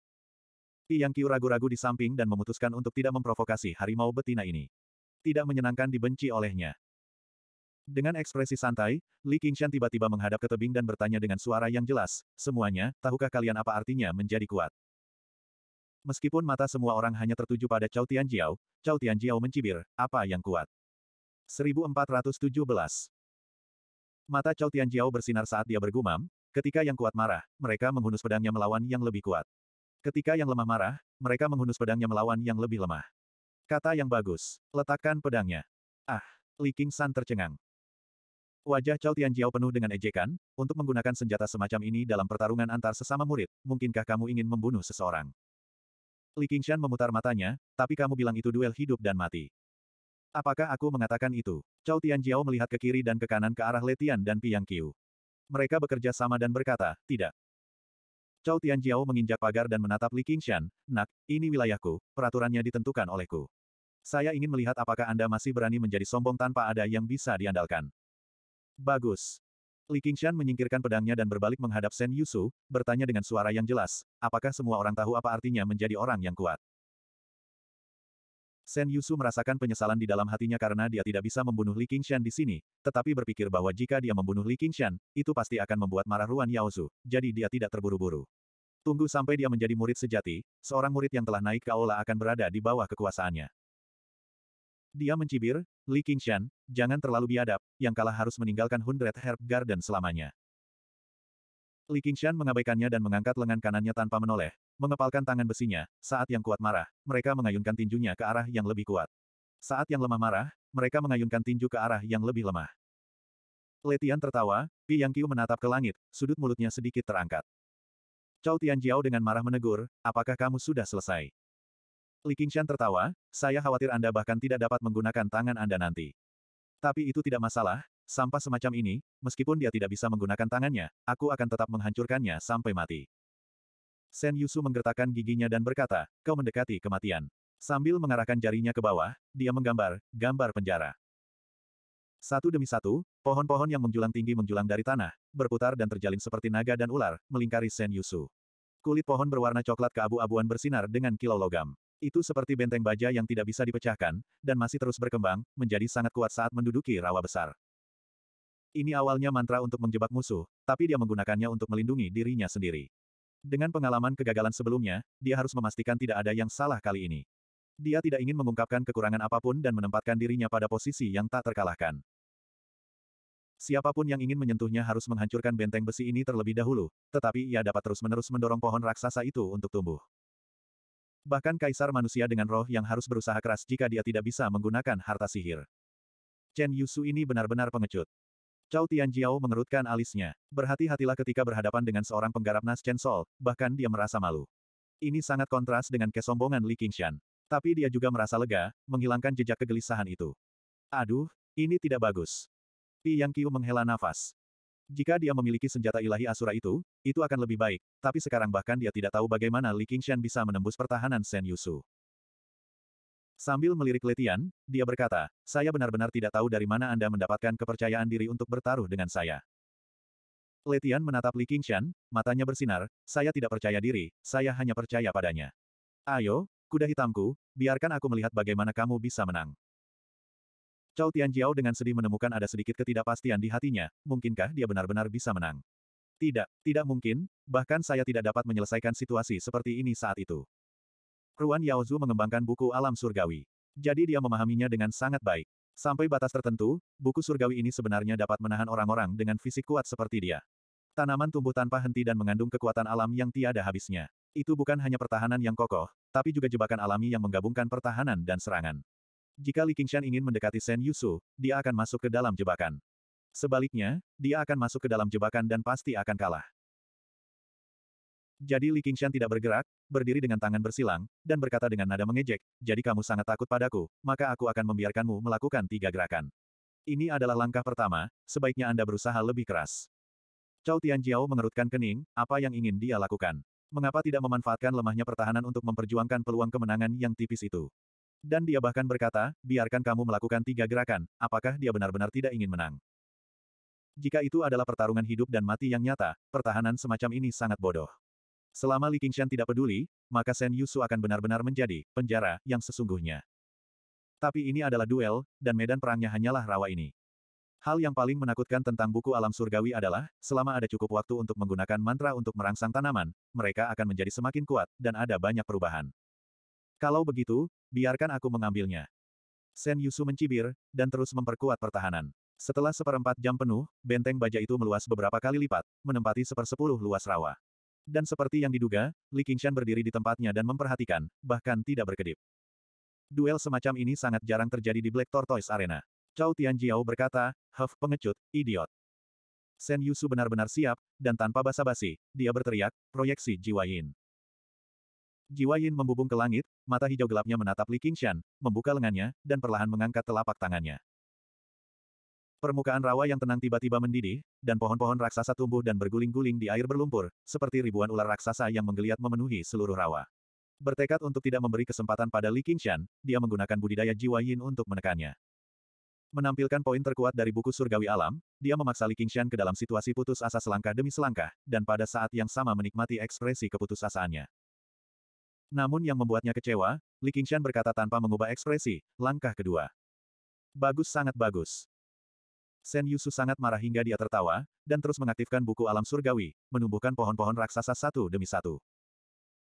Pi Yang Qiu ragu-ragu di samping dan memutuskan untuk tidak memprovokasi harimau betina ini. Tidak menyenangkan dibenci olehnya. Dengan ekspresi santai, Li Qingshan tiba-tiba menghadap ke tebing dan bertanya dengan suara yang jelas, semuanya, tahukah kalian apa artinya menjadi kuat? Meskipun mata semua orang hanya tertuju pada Cao Tianjiao, Cao Tianjiao mencibir, apa yang kuat? 1417 Mata Cao Tianjiao bersinar saat dia bergumam, ketika yang kuat marah, mereka menghunus pedangnya melawan yang lebih kuat. Ketika yang lemah marah, mereka menghunus pedangnya melawan yang lebih lemah. Kata yang bagus, letakkan pedangnya. Ah, Li Qingshan tercengang. Wajah Cao Tianjiao penuh dengan ejekan, untuk menggunakan senjata semacam ini dalam pertarungan antar sesama murid, mungkinkah kamu ingin membunuh seseorang? Li Qingshan memutar matanya, tapi kamu bilang itu duel hidup dan mati. Apakah aku mengatakan itu? Cao Tianjiao melihat ke kiri dan ke kanan ke arah Letian dan Piang Qiu. Mereka bekerja sama dan berkata, tidak. Cao Tianjiao menginjak pagar dan menatap Li Qingshan, nak, ini wilayahku, peraturannya ditentukan olehku. Saya ingin melihat apakah Anda masih berani menjadi sombong tanpa ada yang bisa diandalkan. Bagus. Li Qingshan menyingkirkan pedangnya dan berbalik menghadap Shen Yusu, bertanya dengan suara yang jelas, apakah semua orang tahu apa artinya menjadi orang yang kuat? Shen Yusu merasakan penyesalan di dalam hatinya karena dia tidak bisa membunuh Li Qingshan di sini, tetapi berpikir bahwa jika dia membunuh Li Qingshan, itu pasti akan membuat marah Ruan Yaozu, jadi dia tidak terburu-buru. Tunggu sampai dia menjadi murid sejati, seorang murid yang telah naik ke aula akan berada di bawah kekuasaannya. Dia mencibir, Li Qingshan, jangan terlalu biadab, yang kalah harus meninggalkan Hundred Herb Garden selamanya. Li Qingshan mengabaikannya dan mengangkat lengan kanannya tanpa menoleh, mengepalkan tangan besinya, saat yang kuat marah, mereka mengayunkan tinjunya ke arah yang lebih kuat. Saat yang lemah marah, mereka mengayunkan tinju ke arah yang lebih lemah. Letian tertawa, Pi Yang Qiu menatap ke langit, sudut mulutnya sedikit terangkat. Tian Tianjiao dengan marah menegur, apakah kamu sudah selesai? Li Qingshan tertawa, saya khawatir Anda bahkan tidak dapat menggunakan tangan Anda nanti. Tapi itu tidak masalah, sampah semacam ini, meskipun dia tidak bisa menggunakan tangannya, aku akan tetap menghancurkannya sampai mati. Sen Yusu menggertakkan giginya dan berkata, kau mendekati kematian. Sambil mengarahkan jarinya ke bawah, dia menggambar, gambar penjara. Satu demi satu, pohon-pohon yang menjulang tinggi menjulang dari tanah, berputar dan terjalin seperti naga dan ular, melingkari Sen Yusu. Kulit pohon berwarna coklat keabu-abuan bersinar dengan kilau logam. Itu seperti benteng baja yang tidak bisa dipecahkan, dan masih terus berkembang, menjadi sangat kuat saat menduduki rawa besar. Ini awalnya mantra untuk menjebak musuh, tapi dia menggunakannya untuk melindungi dirinya sendiri. Dengan pengalaman kegagalan sebelumnya, dia harus memastikan tidak ada yang salah kali ini. Dia tidak ingin mengungkapkan kekurangan apapun dan menempatkan dirinya pada posisi yang tak terkalahkan. Siapapun yang ingin menyentuhnya harus menghancurkan benteng besi ini terlebih dahulu, tetapi ia dapat terus-menerus mendorong pohon raksasa itu untuk tumbuh. Bahkan kaisar manusia dengan roh yang harus berusaha keras jika dia tidak bisa menggunakan harta sihir. Chen Yusu ini benar-benar pengecut. Cao Tianjiao mengerutkan alisnya. Berhati-hatilah ketika berhadapan dengan seorang penggarap Nas Chen Sol, bahkan dia merasa malu. Ini sangat kontras dengan kesombongan Li Qingshan. Tapi dia juga merasa lega, menghilangkan jejak kegelisahan itu. Aduh, ini tidak bagus. Pi Yang Qiu menghela nafas. Jika dia memiliki senjata ilahi Asura itu, itu akan lebih baik, tapi sekarang bahkan dia tidak tahu bagaimana Li Qingshan bisa menembus pertahanan Shen Yusu. Sambil melirik Letian, dia berkata, saya benar-benar tidak tahu dari mana Anda mendapatkan kepercayaan diri untuk bertaruh dengan saya. Letian menatap Li Qingshan, matanya bersinar, saya tidak percaya diri, saya hanya percaya padanya. Ayo, kuda hitamku, biarkan aku melihat bagaimana kamu bisa menang. Cao Tianjiao dengan sedih menemukan ada sedikit ketidakpastian di hatinya, mungkinkah dia benar-benar bisa menang? Tidak, tidak mungkin, bahkan saya tidak dapat menyelesaikan situasi seperti ini saat itu. Ruan Yaozu mengembangkan buku alam surgawi. Jadi dia memahaminya dengan sangat baik. Sampai batas tertentu, buku surgawi ini sebenarnya dapat menahan orang-orang dengan fisik kuat seperti dia. Tanaman tumbuh tanpa henti dan mengandung kekuatan alam yang tiada habisnya. Itu bukan hanya pertahanan yang kokoh, tapi juga jebakan alami yang menggabungkan pertahanan dan serangan. Jika Li Qingshan ingin mendekati Shen Yusu, dia akan masuk ke dalam jebakan. Sebaliknya, dia akan masuk ke dalam jebakan dan pasti akan kalah. Jadi Li Qingshan tidak bergerak, berdiri dengan tangan bersilang, dan berkata dengan nada mengejek, jadi kamu sangat takut padaku, maka aku akan membiarkanmu melakukan tiga gerakan. Ini adalah langkah pertama, sebaiknya Anda berusaha lebih keras. Cao Tianjiao mengerutkan kening, apa yang ingin dia lakukan. Mengapa tidak memanfaatkan lemahnya pertahanan untuk memperjuangkan peluang kemenangan yang tipis itu? Dan dia bahkan berkata, biarkan kamu melakukan tiga gerakan, apakah dia benar-benar tidak ingin menang? Jika itu adalah pertarungan hidup dan mati yang nyata, pertahanan semacam ini sangat bodoh. Selama Li Qingshan tidak peduli, maka Shen Yusu akan benar-benar menjadi penjara yang sesungguhnya. Tapi ini adalah duel, dan medan perangnya hanyalah rawa ini. Hal yang paling menakutkan tentang buku alam surgawi adalah, selama ada cukup waktu untuk menggunakan mantra untuk merangsang tanaman, mereka akan menjadi semakin kuat, dan ada banyak perubahan. Kalau begitu, Biarkan aku mengambilnya. Sen Yusu mencibir, dan terus memperkuat pertahanan. Setelah seperempat jam penuh, benteng baja itu meluas beberapa kali lipat, menempati sepersepuluh luas rawa. Dan seperti yang diduga, Li Qingshan berdiri di tempatnya dan memperhatikan, bahkan tidak berkedip. Duel semacam ini sangat jarang terjadi di Black Tortoise Arena. Cao Tianjiao berkata, Huff pengecut, idiot. Sen Yusu benar-benar siap, dan tanpa basa-basi, dia berteriak, proyeksi jiwa Yin. Jiwa Yin membubung ke langit, mata hijau gelapnya menatap Li Qingshan, membuka lengannya, dan perlahan mengangkat telapak tangannya. Permukaan rawa yang tenang tiba-tiba mendidih, dan pohon-pohon raksasa tumbuh dan berguling-guling di air berlumpur, seperti ribuan ular raksasa yang menggeliat memenuhi seluruh rawa. Bertekad untuk tidak memberi kesempatan pada Li Qingshan, dia menggunakan budidaya jiwa Yin untuk menekannya. Menampilkan poin terkuat dari buku surgawi alam, dia memaksa Li Qingshan ke dalam situasi putus asa selangkah demi selangkah, dan pada saat yang sama menikmati ekspresi keputusasaannya. Namun yang membuatnya kecewa, Li Qingshan berkata tanpa mengubah ekspresi, langkah kedua. Bagus sangat bagus. Sen Yusu sangat marah hingga dia tertawa, dan terus mengaktifkan buku alam surgawi, menumbuhkan pohon-pohon raksasa satu demi satu.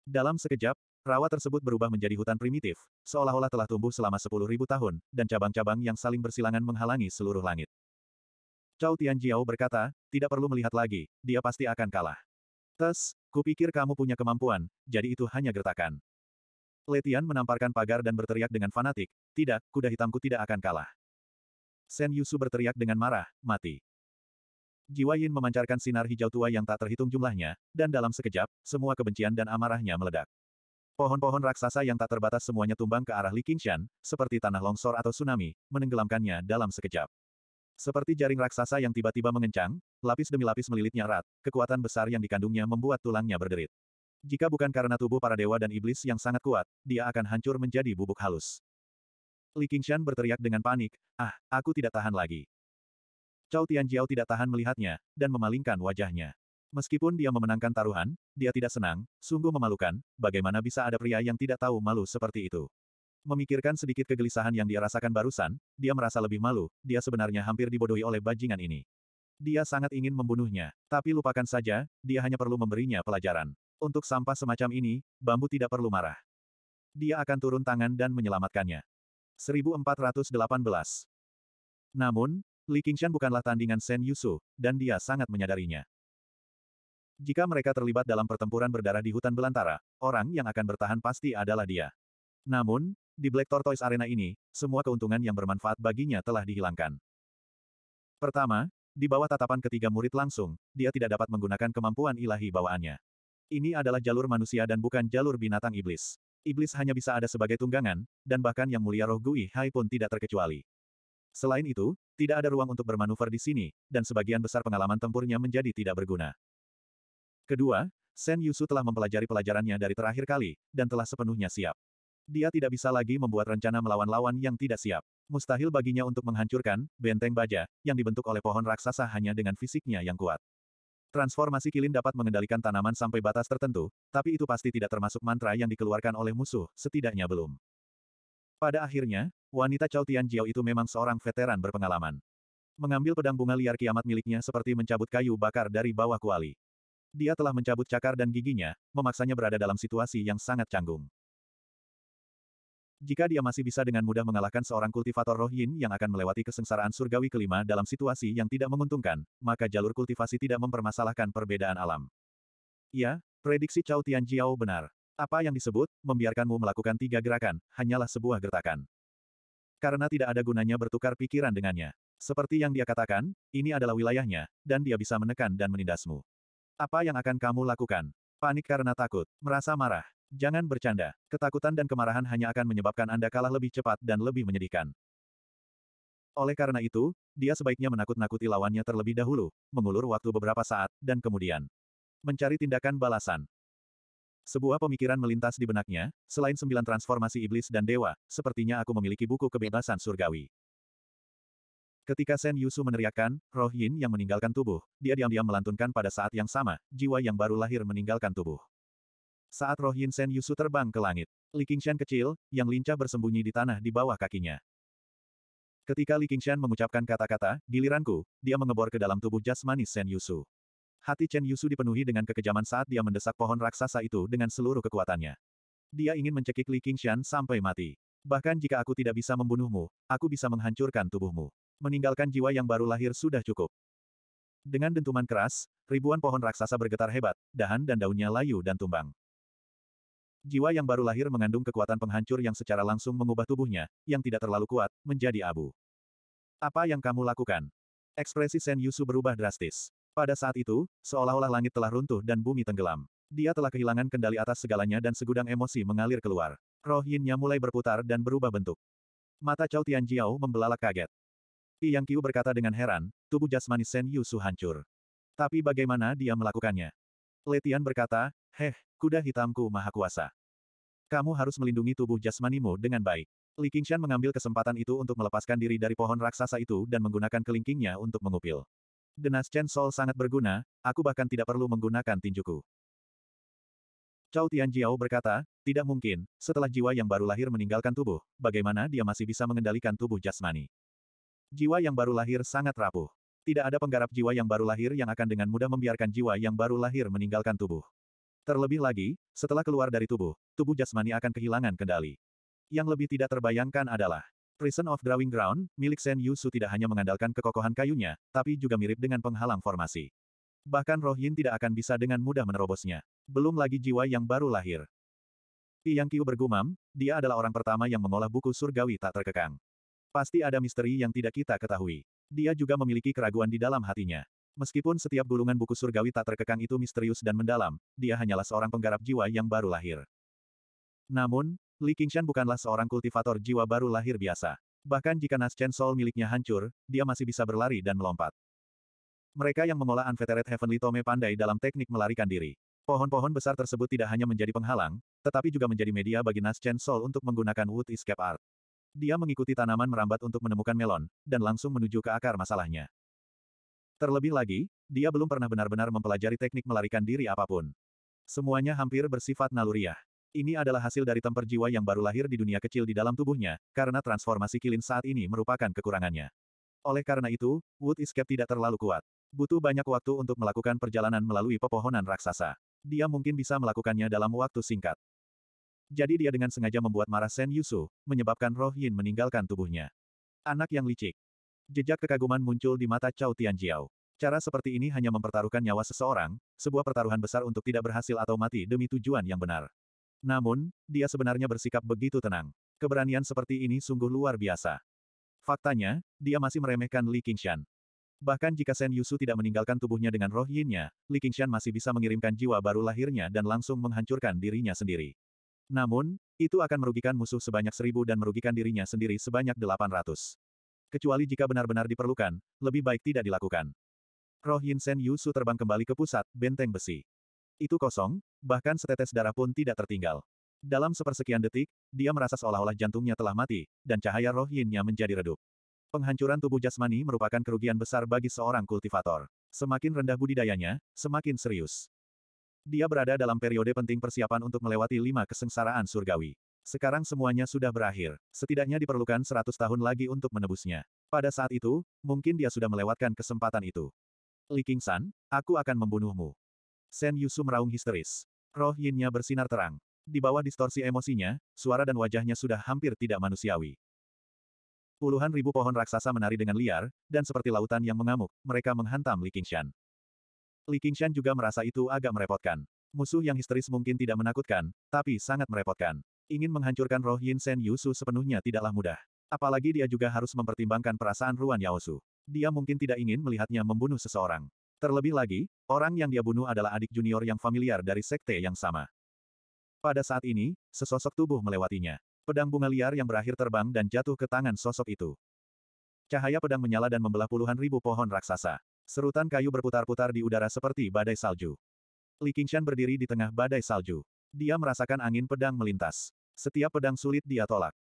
Dalam sekejap, rawa tersebut berubah menjadi hutan primitif, seolah-olah telah tumbuh selama sepuluh ribu tahun, dan cabang-cabang yang saling bersilangan menghalangi seluruh langit. Cao Tianjiao berkata, tidak perlu melihat lagi, dia pasti akan kalah. Tas, kupikir kamu punya kemampuan, jadi itu hanya gertakan. Letian menamparkan pagar dan berteriak dengan fanatik, tidak, kuda hitamku tidak akan kalah. Sen Yusu berteriak dengan marah, mati. Jiwa Yin memancarkan sinar hijau tua yang tak terhitung jumlahnya, dan dalam sekejap, semua kebencian dan amarahnya meledak. Pohon-pohon raksasa yang tak terbatas semuanya tumbang ke arah Li Qingshan, seperti tanah longsor atau tsunami, menenggelamkannya dalam sekejap. Seperti jaring raksasa yang tiba-tiba mengencang, lapis demi lapis melilitnya erat, kekuatan besar yang dikandungnya membuat tulangnya berderit. Jika bukan karena tubuh para dewa dan iblis yang sangat kuat, dia akan hancur menjadi bubuk halus. Li Qingshan berteriak dengan panik, ah, aku tidak tahan lagi. Cao Tianjiao tidak tahan melihatnya, dan memalingkan wajahnya. Meskipun dia memenangkan taruhan, dia tidak senang, sungguh memalukan, bagaimana bisa ada pria yang tidak tahu malu seperti itu. Memikirkan sedikit kegelisahan yang dia rasakan barusan, dia merasa lebih malu, dia sebenarnya hampir dibodohi oleh bajingan ini. Dia sangat ingin membunuhnya, tapi lupakan saja, dia hanya perlu memberinya pelajaran. Untuk sampah semacam ini, bambu tidak perlu marah. Dia akan turun tangan dan menyelamatkannya. 1418 Namun, Li Qingshan bukanlah tandingan Sen Yusu, dan dia sangat menyadarinya. Jika mereka terlibat dalam pertempuran berdarah di hutan belantara, orang yang akan bertahan pasti adalah dia. Namun, di Black Tortoise Arena ini, semua keuntungan yang bermanfaat baginya telah dihilangkan. Pertama, di bawah tatapan ketiga murid langsung, dia tidak dapat menggunakan kemampuan ilahi bawaannya. Ini adalah jalur manusia dan bukan jalur binatang iblis. Iblis hanya bisa ada sebagai tunggangan, dan bahkan yang mulia roh Gui Hai pun tidak terkecuali. Selain itu, tidak ada ruang untuk bermanuver di sini, dan sebagian besar pengalaman tempurnya menjadi tidak berguna. Kedua, Sen Yusu telah mempelajari pelajarannya dari terakhir kali, dan telah sepenuhnya siap. Dia tidak bisa lagi membuat rencana melawan lawan yang tidak siap. Mustahil baginya untuk menghancurkan benteng baja yang dibentuk oleh pohon raksasa hanya dengan fisiknya yang kuat. Transformasi kilin dapat mengendalikan tanaman sampai batas tertentu, tapi itu pasti tidak termasuk mantra yang dikeluarkan oleh musuh, setidaknya belum. Pada akhirnya, wanita Chao Jiao itu memang seorang veteran berpengalaman. Mengambil pedang bunga liar kiamat miliknya seperti mencabut kayu bakar dari bawah kuali. Dia telah mencabut cakar dan giginya, memaksanya berada dalam situasi yang sangat canggung. Jika dia masih bisa dengan mudah mengalahkan seorang kultivator roh yin yang akan melewati kesengsaraan surgawi kelima dalam situasi yang tidak menguntungkan, maka jalur kultivasi tidak mempermasalahkan perbedaan alam. Ya, prediksi Tian Tianjiao benar. Apa yang disebut, membiarkanmu melakukan tiga gerakan, hanyalah sebuah gertakan. Karena tidak ada gunanya bertukar pikiran dengannya. Seperti yang dia katakan, ini adalah wilayahnya, dan dia bisa menekan dan menindasmu. Apa yang akan kamu lakukan? Panik karena takut, merasa marah, Jangan bercanda, ketakutan dan kemarahan hanya akan menyebabkan Anda kalah lebih cepat dan lebih menyedihkan. Oleh karena itu, dia sebaiknya menakut-nakuti lawannya terlebih dahulu, mengulur waktu beberapa saat, dan kemudian mencari tindakan balasan. Sebuah pemikiran melintas di benaknya, selain sembilan transformasi iblis dan dewa, sepertinya aku memiliki buku kebebasan surgawi. Ketika Sen Yusu meneriakkan, roh yin yang meninggalkan tubuh, dia diam-diam melantunkan pada saat yang sama, jiwa yang baru lahir meninggalkan tubuh. Saat roh Yin Sen Yusu terbang ke langit, Li Qingshan kecil, yang lincah bersembunyi di tanah di bawah kakinya. Ketika Li Qingshan mengucapkan kata-kata, giliranku, dia mengebor ke dalam tubuh jasmani Sen Yusu. Hati Chen Yusu dipenuhi dengan kekejaman saat dia mendesak pohon raksasa itu dengan seluruh kekuatannya. Dia ingin mencekik Li Qingshan sampai mati. Bahkan jika aku tidak bisa membunuhmu, aku bisa menghancurkan tubuhmu. Meninggalkan jiwa yang baru lahir sudah cukup. Dengan dentuman keras, ribuan pohon raksasa bergetar hebat, dahan dan daunnya layu dan tumbang. Jiwa yang baru lahir mengandung kekuatan penghancur yang secara langsung mengubah tubuhnya, yang tidak terlalu kuat, menjadi abu. Apa yang kamu lakukan? Ekspresi Sen Yusu berubah drastis. Pada saat itu, seolah-olah langit telah runtuh dan bumi tenggelam. Dia telah kehilangan kendali atas segalanya dan segudang emosi mengalir keluar. Roh yinnya mulai berputar dan berubah bentuk. Mata Tian Jiao membelalak kaget. Pi Yang Qiu berkata dengan heran, tubuh jasmani Sen Yusu hancur. Tapi bagaimana dia melakukannya? Letian berkata, Heh, kuda hitamku maha kuasa. Kamu harus melindungi tubuh jasmanimu dengan baik. Li Qingshan mengambil kesempatan itu untuk melepaskan diri dari pohon raksasa itu dan menggunakan kelingkingnya untuk mengupil. Denas Chen Sol sangat berguna, aku bahkan tidak perlu menggunakan tinjuku. Cao Tianjiao berkata, tidak mungkin, setelah jiwa yang baru lahir meninggalkan tubuh, bagaimana dia masih bisa mengendalikan tubuh jasmani? Jiwa yang baru lahir sangat rapuh. Tidak ada penggarap jiwa yang baru lahir yang akan dengan mudah membiarkan jiwa yang baru lahir meninggalkan tubuh. Terlebih lagi, setelah keluar dari tubuh, tubuh jasmani akan kehilangan kendali. Yang lebih tidak terbayangkan adalah, Prison of Drawing Ground, milik Sen Yusu tidak hanya mengandalkan kekokohan kayunya, tapi juga mirip dengan penghalang formasi. Bahkan roh yin tidak akan bisa dengan mudah menerobosnya. Belum lagi jiwa yang baru lahir. Yang Qiu bergumam, dia adalah orang pertama yang mengolah buku surgawi tak terkekang. Pasti ada misteri yang tidak kita ketahui. Dia juga memiliki keraguan di dalam hatinya. Meskipun setiap gulungan buku surgawi tak terkekang itu misterius dan mendalam, dia hanyalah seorang penggarap jiwa yang baru lahir. Namun, Li Qingshan bukanlah seorang kultivator jiwa baru lahir biasa. Bahkan jika Chen Sol miliknya hancur, dia masih bisa berlari dan melompat. Mereka yang mengolah Unfettered Heavenly Tome pandai dalam teknik melarikan diri. Pohon-pohon besar tersebut tidak hanya menjadi penghalang, tetapi juga menjadi media bagi Chen Sol untuk menggunakan Wood Escape Art. Dia mengikuti tanaman merambat untuk menemukan melon, dan langsung menuju ke akar masalahnya. Terlebih lagi, dia belum pernah benar-benar mempelajari teknik melarikan diri apapun. Semuanya hampir bersifat naluriah. Ini adalah hasil dari temper jiwa yang baru lahir di dunia kecil di dalam tubuhnya, karena transformasi kilin saat ini merupakan kekurangannya. Oleh karena itu, Wood Escape tidak terlalu kuat. Butuh banyak waktu untuk melakukan perjalanan melalui pepohonan raksasa. Dia mungkin bisa melakukannya dalam waktu singkat. Jadi dia dengan sengaja membuat marah Sen Yusu, menyebabkan Roh Yin meninggalkan tubuhnya. Anak yang licik. Jejak kekaguman muncul di mata Cao Tianjiao. Cara seperti ini hanya mempertaruhkan nyawa seseorang, sebuah pertaruhan besar untuk tidak berhasil atau mati demi tujuan yang benar. Namun, dia sebenarnya bersikap begitu tenang. Keberanian seperti ini sungguh luar biasa. Faktanya, dia masih meremehkan Li Qingshan. Bahkan jika Shen Yusu tidak meninggalkan tubuhnya dengan roh yinnya, Li Qingshan masih bisa mengirimkan jiwa baru lahirnya dan langsung menghancurkan dirinya sendiri. Namun, itu akan merugikan musuh sebanyak seribu dan merugikan dirinya sendiri sebanyak delapan ratus kecuali jika benar-benar diperlukan, lebih baik tidak dilakukan. Roh Yinsen Yusu terbang kembali ke pusat, benteng besi. Itu kosong, bahkan setetes darah pun tidak tertinggal. Dalam sepersekian detik, dia merasa seolah-olah jantungnya telah mati, dan cahaya roh yinnya menjadi redup. Penghancuran tubuh jasmani merupakan kerugian besar bagi seorang kultivator. Semakin rendah budidayanya, semakin serius. Dia berada dalam periode penting persiapan untuk melewati lima kesengsaraan surgawi. Sekarang semuanya sudah berakhir. Setidaknya diperlukan 100 tahun lagi untuk menebusnya. Pada saat itu, mungkin dia sudah melewatkan kesempatan itu. Li San, aku akan membunuhmu. Shen Yusu meraung histeris. Roh yinnya bersinar terang. Di bawah distorsi emosinya, suara dan wajahnya sudah hampir tidak manusiawi. Puluhan ribu pohon raksasa menari dengan liar, dan seperti lautan yang mengamuk, mereka menghantam Li Qingshan. Li Qingshan juga merasa itu agak merepotkan. Musuh yang histeris mungkin tidak menakutkan, tapi sangat merepotkan. Ingin menghancurkan roh Yin Sen Yusu sepenuhnya tidaklah mudah. Apalagi dia juga harus mempertimbangkan perasaan Ruan Yaosu. Dia mungkin tidak ingin melihatnya membunuh seseorang. Terlebih lagi, orang yang dia bunuh adalah adik junior yang familiar dari sekte yang sama. Pada saat ini, sesosok tubuh melewatinya. Pedang bunga liar yang berakhir terbang dan jatuh ke tangan sosok itu. Cahaya pedang menyala dan membelah puluhan ribu pohon raksasa. Serutan kayu berputar-putar di udara seperti badai salju. Li Qingshan berdiri di tengah badai salju. Dia merasakan angin pedang melintas. Setiap pedang sulit dia tolak.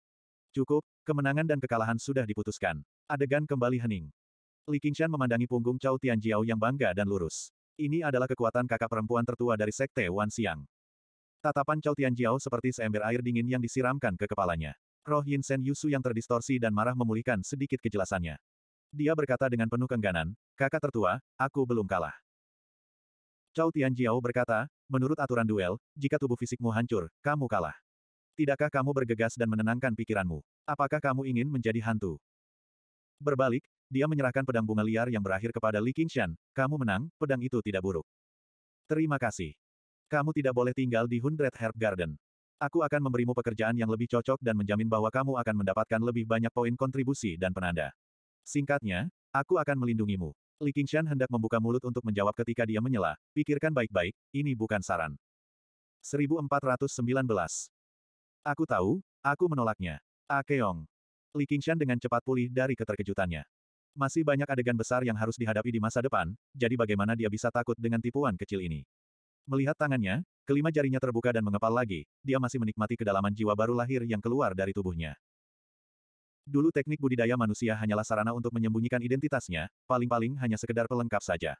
Cukup, kemenangan dan kekalahan sudah diputuskan. Adegan kembali hening. Li Qingshan memandangi punggung Cao Tianjiao yang bangga dan lurus. Ini adalah kekuatan kakak perempuan tertua dari Sekte Wan Xiang. Tatapan Cao Tianjiao seperti seember air dingin yang disiramkan ke kepalanya. Roh Yin Yinsen Yusu yang terdistorsi dan marah memulihkan sedikit kejelasannya. Dia berkata dengan penuh kengganan, kakak tertua, aku belum kalah. Cao Tianjiao berkata, menurut aturan duel, jika tubuh fisikmu hancur, kamu kalah. Tidakkah kamu bergegas dan menenangkan pikiranmu? Apakah kamu ingin menjadi hantu? Berbalik, dia menyerahkan pedang bunga liar yang berakhir kepada Li Qingshan. Kamu menang, pedang itu tidak buruk. Terima kasih. Kamu tidak boleh tinggal di Hundred Herb Garden. Aku akan memberimu pekerjaan yang lebih cocok dan menjamin bahwa kamu akan mendapatkan lebih banyak poin kontribusi dan penanda. Singkatnya, aku akan melindungimu. Li Qingshan hendak membuka mulut untuk menjawab ketika dia menyela, pikirkan baik-baik, ini bukan saran. 1419 Aku tahu, aku menolaknya. Akeong. Ah, Li Qingshan dengan cepat pulih dari keterkejutannya. Masih banyak adegan besar yang harus dihadapi di masa depan, jadi bagaimana dia bisa takut dengan tipuan kecil ini? Melihat tangannya, kelima jarinya terbuka dan mengepal lagi, dia masih menikmati kedalaman jiwa baru lahir yang keluar dari tubuhnya. Dulu teknik budidaya manusia hanyalah sarana untuk menyembunyikan identitasnya, paling-paling hanya sekedar pelengkap saja.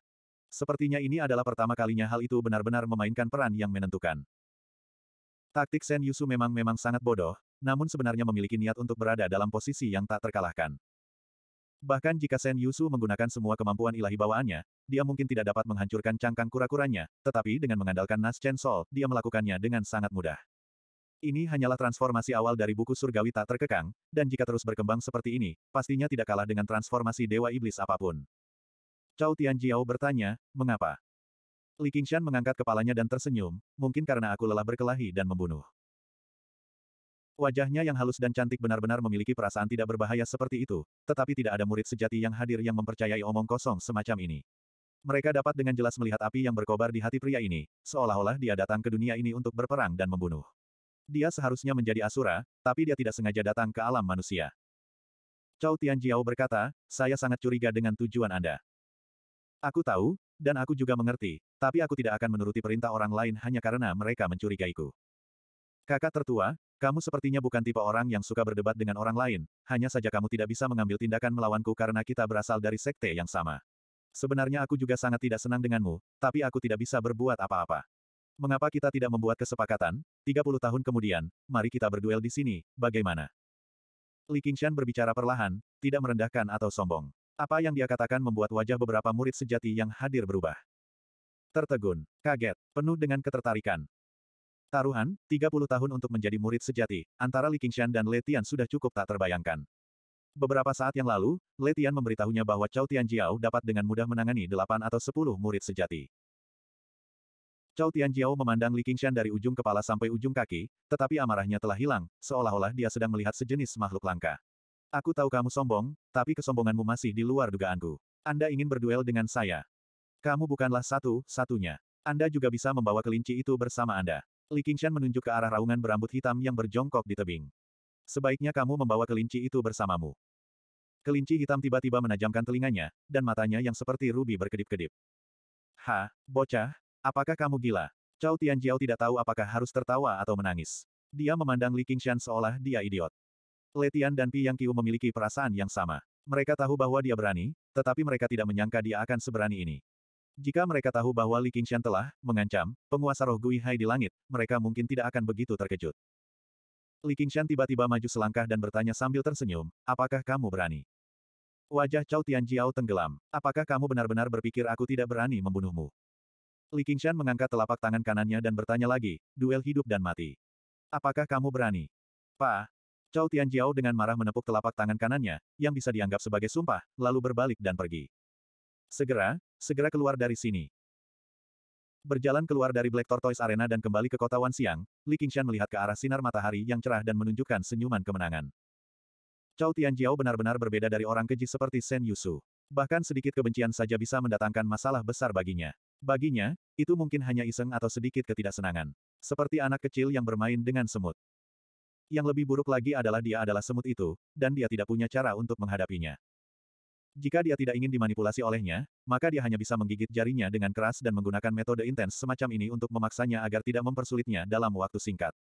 Sepertinya ini adalah pertama kalinya hal itu benar-benar memainkan peran yang menentukan. Taktik Sen Yusu memang memang sangat bodoh, namun sebenarnya memiliki niat untuk berada dalam posisi yang tak terkalahkan. Bahkan jika Sen Yusu menggunakan semua kemampuan ilahi bawaannya, dia mungkin tidak dapat menghancurkan cangkang kura-kuranya, tetapi dengan mengandalkan Nas Chen Sol, dia melakukannya dengan sangat mudah. Ini hanyalah transformasi awal dari buku surgawi tak terkekang, dan jika terus berkembang seperti ini, pastinya tidak kalah dengan transformasi dewa iblis apapun. Cao Tianjiao bertanya, mengapa? Li Qingshan mengangkat kepalanya dan tersenyum, mungkin karena aku lelah berkelahi dan membunuh. Wajahnya yang halus dan cantik benar-benar memiliki perasaan tidak berbahaya seperti itu, tetapi tidak ada murid sejati yang hadir yang mempercayai omong kosong semacam ini. Mereka dapat dengan jelas melihat api yang berkobar di hati pria ini, seolah-olah dia datang ke dunia ini untuk berperang dan membunuh. Dia seharusnya menjadi asura, tapi dia tidak sengaja datang ke alam manusia. Cao Tianjiao berkata, saya sangat curiga dengan tujuan Anda. Aku tahu, dan aku juga mengerti, tapi aku tidak akan menuruti perintah orang lain hanya karena mereka mencurigaiku. Kakak tertua, kamu sepertinya bukan tipe orang yang suka berdebat dengan orang lain, hanya saja kamu tidak bisa mengambil tindakan melawanku karena kita berasal dari sekte yang sama. Sebenarnya aku juga sangat tidak senang denganmu, tapi aku tidak bisa berbuat apa-apa. Mengapa kita tidak membuat kesepakatan? 30 tahun kemudian, mari kita berduel di sini, bagaimana? Li Qingshan berbicara perlahan, tidak merendahkan atau sombong. Apa yang dia katakan membuat wajah beberapa murid sejati yang hadir berubah. Tertegun, kaget, penuh dengan ketertarikan. Taruhan, 30 tahun untuk menjadi murid sejati, antara Li Qingshan dan Letian sudah cukup tak terbayangkan. Beberapa saat yang lalu, Letian memberitahunya bahwa Cao Tianjiao dapat dengan mudah menangani 8 atau 10 murid sejati. Cao Tianjiao memandang Li Qingshan dari ujung kepala sampai ujung kaki, tetapi amarahnya telah hilang, seolah-olah dia sedang melihat sejenis makhluk langka. Aku tahu kamu sombong, tapi kesombonganmu masih di luar dugaanku. Anda ingin berduel dengan saya. Kamu bukanlah satu-satunya. Anda juga bisa membawa kelinci itu bersama Anda. Li Qingshan menunjuk ke arah raungan berambut hitam yang berjongkok di tebing. Sebaiknya kamu membawa kelinci itu bersamamu. Kelinci hitam tiba-tiba menajamkan telinganya, dan matanya yang seperti rubi berkedip-kedip. Ha, bocah, apakah kamu gila? Cao Tianjiao tidak tahu apakah harus tertawa atau menangis. Dia memandang Li Qingshan seolah dia idiot. Letian dan Pi Yang Kiu memiliki perasaan yang sama. Mereka tahu bahwa dia berani, tetapi mereka tidak menyangka dia akan seberani ini. Jika mereka tahu bahwa Li Qingshan telah mengancam penguasa roh Gui Hai di langit, mereka mungkin tidak akan begitu terkejut. Li Qingshan tiba-tiba maju selangkah dan bertanya sambil tersenyum, apakah kamu berani? Wajah Chao Tianjiao tenggelam. Apakah kamu benar-benar berpikir aku tidak berani membunuhmu? Li Qingshan mengangkat telapak tangan kanannya dan bertanya lagi, duel hidup dan mati. Apakah kamu berani? Pa, Chao Tianjiao dengan marah menepuk telapak tangan kanannya, yang bisa dianggap sebagai sumpah, lalu berbalik dan pergi. Segera, segera keluar dari sini. Berjalan keluar dari Black Tortoise Arena dan kembali ke kota Wanxiang, Li Qingshan melihat ke arah sinar matahari yang cerah dan menunjukkan senyuman kemenangan. Chao Tianjiao benar-benar berbeda dari orang keji seperti Shen Yusu. Bahkan sedikit kebencian saja bisa mendatangkan masalah besar baginya. Baginya, itu mungkin hanya iseng atau sedikit ketidaksenangan. Seperti anak kecil yang bermain dengan semut. Yang lebih buruk lagi adalah dia adalah semut itu, dan dia tidak punya cara untuk menghadapinya. Jika dia tidak ingin dimanipulasi olehnya, maka dia hanya bisa menggigit jarinya dengan keras dan menggunakan metode intens semacam ini untuk memaksanya agar tidak mempersulitnya dalam waktu singkat.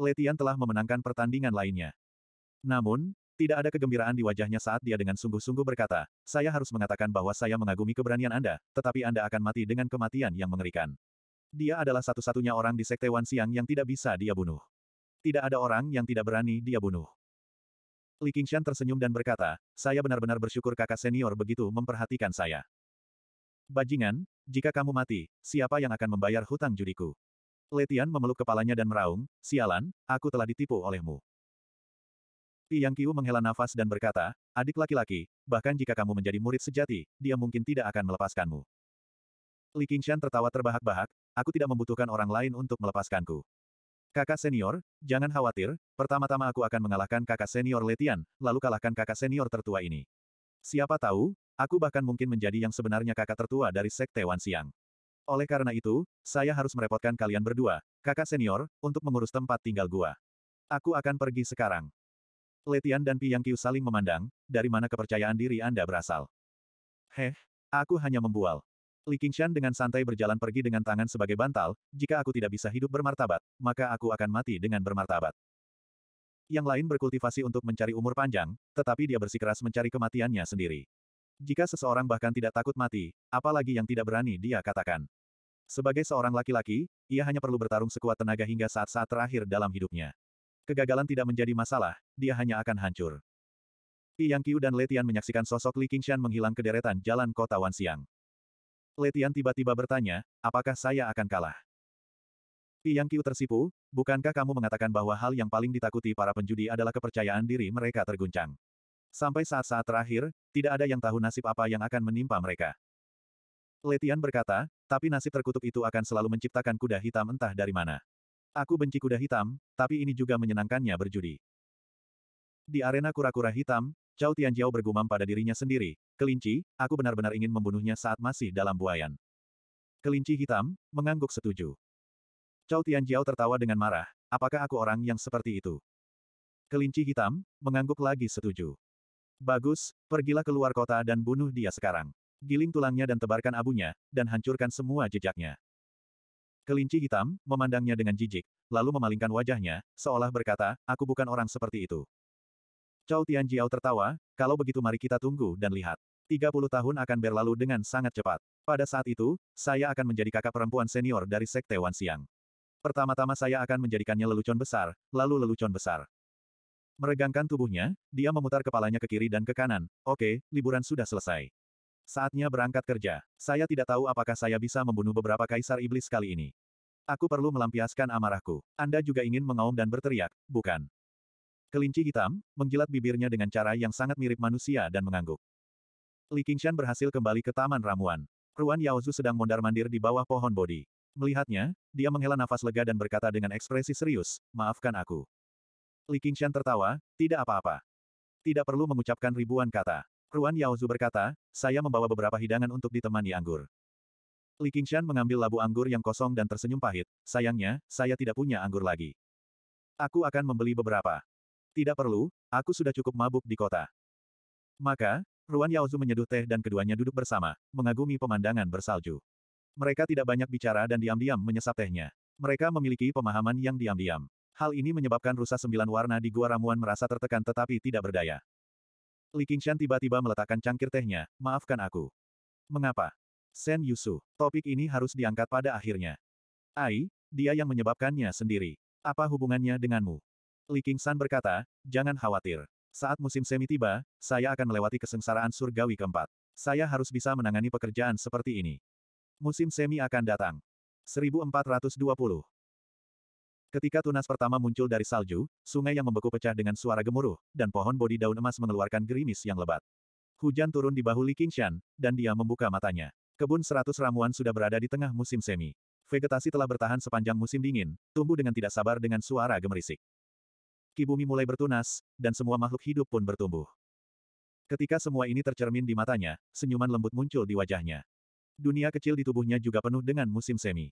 Letian telah memenangkan pertandingan lainnya. Namun, tidak ada kegembiraan di wajahnya saat dia dengan sungguh-sungguh berkata, saya harus mengatakan bahwa saya mengagumi keberanian Anda, tetapi Anda akan mati dengan kematian yang mengerikan. Dia adalah satu-satunya orang di Sekte Wan Siang yang tidak bisa dia bunuh. Tidak ada orang yang tidak berani dia bunuh. Li Qingshan tersenyum dan berkata, saya benar-benar bersyukur kakak senior begitu memperhatikan saya. Bajingan, jika kamu mati, siapa yang akan membayar hutang judiku? Letian memeluk kepalanya dan meraung, sialan, aku telah ditipu olehmu. Yang Qiu menghela nafas dan berkata, adik laki-laki, bahkan jika kamu menjadi murid sejati, dia mungkin tidak akan melepaskanmu. Li Qingshan tertawa terbahak-bahak, aku tidak membutuhkan orang lain untuk melepaskanku. Kakak senior, jangan khawatir, pertama-tama aku akan mengalahkan kakak senior Letian, lalu kalahkan kakak senior tertua ini. Siapa tahu, aku bahkan mungkin menjadi yang sebenarnya kakak tertua dari Sekte Wan Siang. Oleh karena itu, saya harus merepotkan kalian berdua, kakak senior, untuk mengurus tempat tinggal gua. Aku akan pergi sekarang. Letian dan Piang Kiu saling memandang, dari mana kepercayaan diri Anda berasal. Heh, aku hanya membual. Li Qingshan dengan santai berjalan pergi dengan tangan sebagai bantal, jika aku tidak bisa hidup bermartabat, maka aku akan mati dengan bermartabat. Yang lain berkultivasi untuk mencari umur panjang, tetapi dia bersikeras mencari kematiannya sendiri. Jika seseorang bahkan tidak takut mati, apalagi yang tidak berani dia katakan. Sebagai seorang laki-laki, ia hanya perlu bertarung sekuat tenaga hingga saat-saat terakhir dalam hidupnya. Kegagalan tidak menjadi masalah, dia hanya akan hancur. Yang Qiu dan Letian menyaksikan sosok Li Qingshan menghilang ke deretan jalan kota Wanxiang. Letian tiba-tiba bertanya, apakah saya akan kalah? Piang Qiu tersipu, bukankah kamu mengatakan bahwa hal yang paling ditakuti para penjudi adalah kepercayaan diri mereka terguncang? Sampai saat-saat terakhir, tidak ada yang tahu nasib apa yang akan menimpa mereka. Letian berkata, tapi nasib terkutuk itu akan selalu menciptakan kuda hitam entah dari mana. Aku benci kuda hitam, tapi ini juga menyenangkannya berjudi. Di arena kura-kura hitam, Cao Tianjiao bergumam pada dirinya sendiri, kelinci, aku benar-benar ingin membunuhnya saat masih dalam buayan. Kelinci hitam, mengangguk setuju. Cao Tianjiao tertawa dengan marah, apakah aku orang yang seperti itu? Kelinci hitam, mengangguk lagi setuju. Bagus, pergilah keluar kota dan bunuh dia sekarang. Giling tulangnya dan tebarkan abunya, dan hancurkan semua jejaknya. Kelinci hitam, memandangnya dengan jijik, lalu memalingkan wajahnya, seolah berkata, aku bukan orang seperti itu. Cao Tianjiao tertawa, kalau begitu mari kita tunggu dan lihat. 30 tahun akan berlalu dengan sangat cepat. Pada saat itu, saya akan menjadi kakak perempuan senior dari Sekte Wan Siang. Pertama-tama saya akan menjadikannya lelucon besar, lalu lelucon besar. Meregangkan tubuhnya, dia memutar kepalanya ke kiri dan ke kanan. Oke, liburan sudah selesai. Saatnya berangkat kerja. Saya tidak tahu apakah saya bisa membunuh beberapa kaisar iblis kali ini. Aku perlu melampiaskan amarahku. Anda juga ingin mengaum dan berteriak, bukan? Kelinci hitam, menjilat bibirnya dengan cara yang sangat mirip manusia dan mengangguk. Li Qingshan berhasil kembali ke taman ramuan. Ruan Yaozu sedang mondar-mandir di bawah pohon bodi. Melihatnya, dia menghela nafas lega dan berkata dengan ekspresi serius, maafkan aku. Li Qingshan tertawa, tidak apa-apa. Tidak perlu mengucapkan ribuan kata. Ruan Yaozu berkata, saya membawa beberapa hidangan untuk ditemani anggur. Li Qingshan mengambil labu anggur yang kosong dan tersenyum pahit, sayangnya, saya tidak punya anggur lagi. Aku akan membeli beberapa. Tidak perlu, aku sudah cukup mabuk di kota. Maka, Ruan Yaozu menyeduh teh dan keduanya duduk bersama, mengagumi pemandangan bersalju. Mereka tidak banyak bicara dan diam-diam menyesap tehnya. Mereka memiliki pemahaman yang diam-diam. Hal ini menyebabkan rusa sembilan warna di Gua Ramuan merasa tertekan tetapi tidak berdaya. Li Qingshan tiba-tiba meletakkan cangkir tehnya, maafkan aku. Mengapa? Sen Yusu, topik ini harus diangkat pada akhirnya. Ai, dia yang menyebabkannya sendiri. Apa hubungannya denganmu? Li San berkata, jangan khawatir. Saat musim semi tiba, saya akan melewati kesengsaraan surgawi keempat. Saya harus bisa menangani pekerjaan seperti ini. Musim semi akan datang. 1420 Ketika tunas pertama muncul dari salju, sungai yang membeku pecah dengan suara gemuruh, dan pohon bodi daun emas mengeluarkan gerimis yang lebat. Hujan turun di bahu Li Qingshan, dan dia membuka matanya. Kebun seratus ramuan sudah berada di tengah musim semi. Vegetasi telah bertahan sepanjang musim dingin, tumbuh dengan tidak sabar dengan suara gemerisik bumi mulai bertunas, dan semua makhluk hidup pun bertumbuh. Ketika semua ini tercermin di matanya, senyuman lembut muncul di wajahnya. Dunia kecil di tubuhnya juga penuh dengan musim semi.